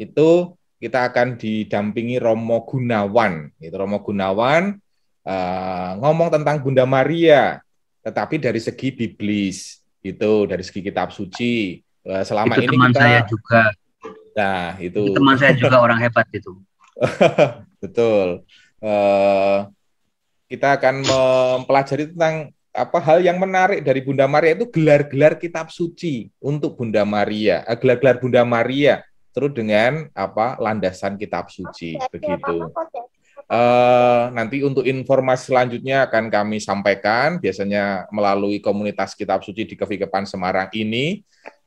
itu kita akan didampingi Romo Gunawan itu Romo Gunawan uh, ngomong tentang Bunda Maria, tetapi dari segi biblis itu dari segi kitab suci. Uh, selama itu ini teman kita, saya juga. Nah itu. itu teman saya juga orang hebat itu. Betul. Uh, kita akan mempelajari tentang apa hal yang menarik dari Bunda Maria itu gelar-gelar kitab suci untuk Bunda Maria, gelar-gelar Bunda Maria terus dengan apa landasan kitab suci begitu. Uh, nanti untuk informasi selanjutnya akan kami sampaikan, biasanya melalui komunitas Kitab Suci di Kevikepan Semarang ini.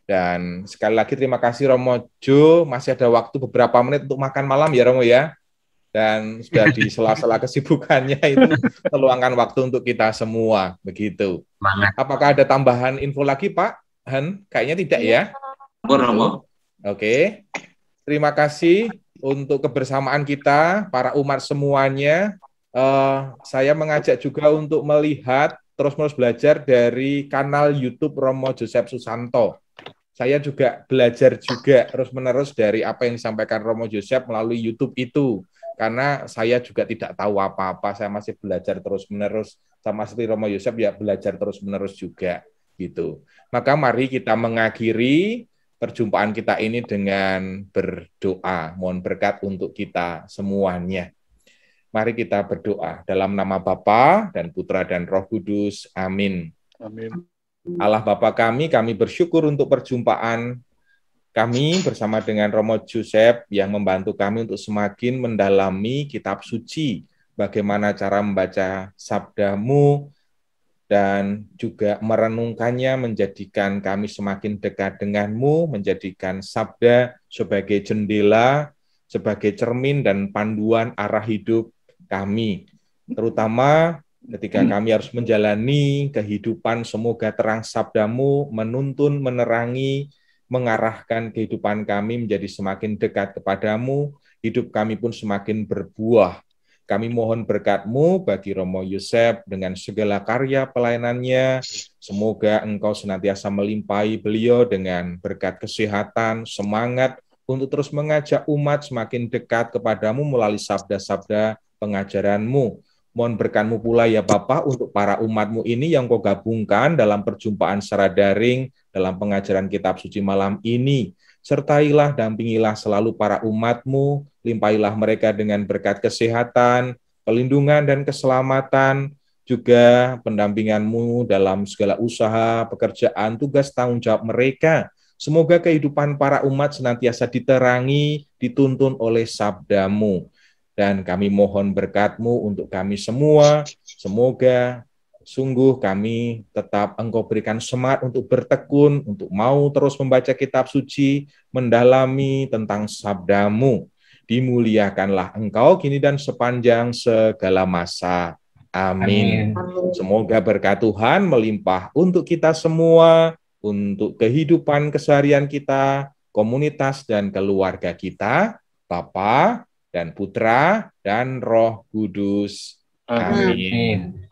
Dan sekali lagi terima kasih Romo Jo, masih ada waktu beberapa menit untuk makan malam ya Romo ya. Dan sudah di sela-sela kesibukannya itu meluangkan waktu untuk kita semua, begitu. Apakah ada tambahan info lagi Pak Han? Kayaknya tidak ya. Iya. Oke, okay. terima kasih untuk kebersamaan kita, para umat semuanya. Uh, saya mengajak juga untuk melihat terus-menerus belajar dari kanal YouTube Romo Joseph Susanto. Saya juga belajar juga terus-menerus dari apa yang disampaikan Romo Joseph melalui YouTube itu karena saya juga tidak tahu apa-apa, saya masih belajar terus-menerus sama seperti Romo Yosef ya belajar terus-menerus juga gitu. Maka mari kita mengakhiri perjumpaan kita ini dengan berdoa. Mohon berkat untuk kita semuanya. Mari kita berdoa dalam nama Bapa dan Putra dan Roh Kudus. Amin. Amin. Allah Bapa kami, kami bersyukur untuk perjumpaan kami bersama dengan Romo Joseph yang membantu kami untuk semakin mendalami kitab suci, bagaimana cara membaca sabdamu, dan juga merenungkannya menjadikan kami semakin dekat denganmu, menjadikan sabda sebagai jendela, sebagai cermin dan panduan arah hidup kami. Terutama ketika hmm. kami harus menjalani kehidupan semoga terang sabdamu menuntun, menerangi, mengarahkan kehidupan kami menjadi semakin dekat kepadamu, hidup kami pun semakin berbuah kami mohon berkatmu bagi Romo Yusef dengan segala karya pelayanannya. Semoga Engkau senantiasa melimpahi beliau dengan berkat kesehatan, semangat untuk terus mengajak umat semakin dekat kepadamu melalui sabda-sabda pengajaranmu. Mohon berkatMu pula ya Bapak untuk para umatmu ini yang kau gabungkan dalam perjumpaan secara daring dalam pengajaran kitab suci malam ini sertailah, dampingilah selalu para umatmu, limpailah mereka dengan berkat kesehatan, pelindungan dan keselamatan, juga pendampinganmu dalam segala usaha, pekerjaan, tugas tanggung jawab mereka. Semoga kehidupan para umat senantiasa diterangi, dituntun oleh sabdamu. Dan kami mohon berkatmu untuk kami semua. Semoga Sungguh kami tetap engkau berikan semangat untuk bertekun, untuk mau terus membaca kitab suci, mendalami tentang sabdamu. Dimuliakanlah engkau kini dan sepanjang segala masa. Amin. Amin. Semoga berkat Tuhan melimpah untuk kita semua, untuk kehidupan keseharian kita, komunitas dan keluarga kita, Bapa dan Putra dan Roh Kudus. Amin. Amin.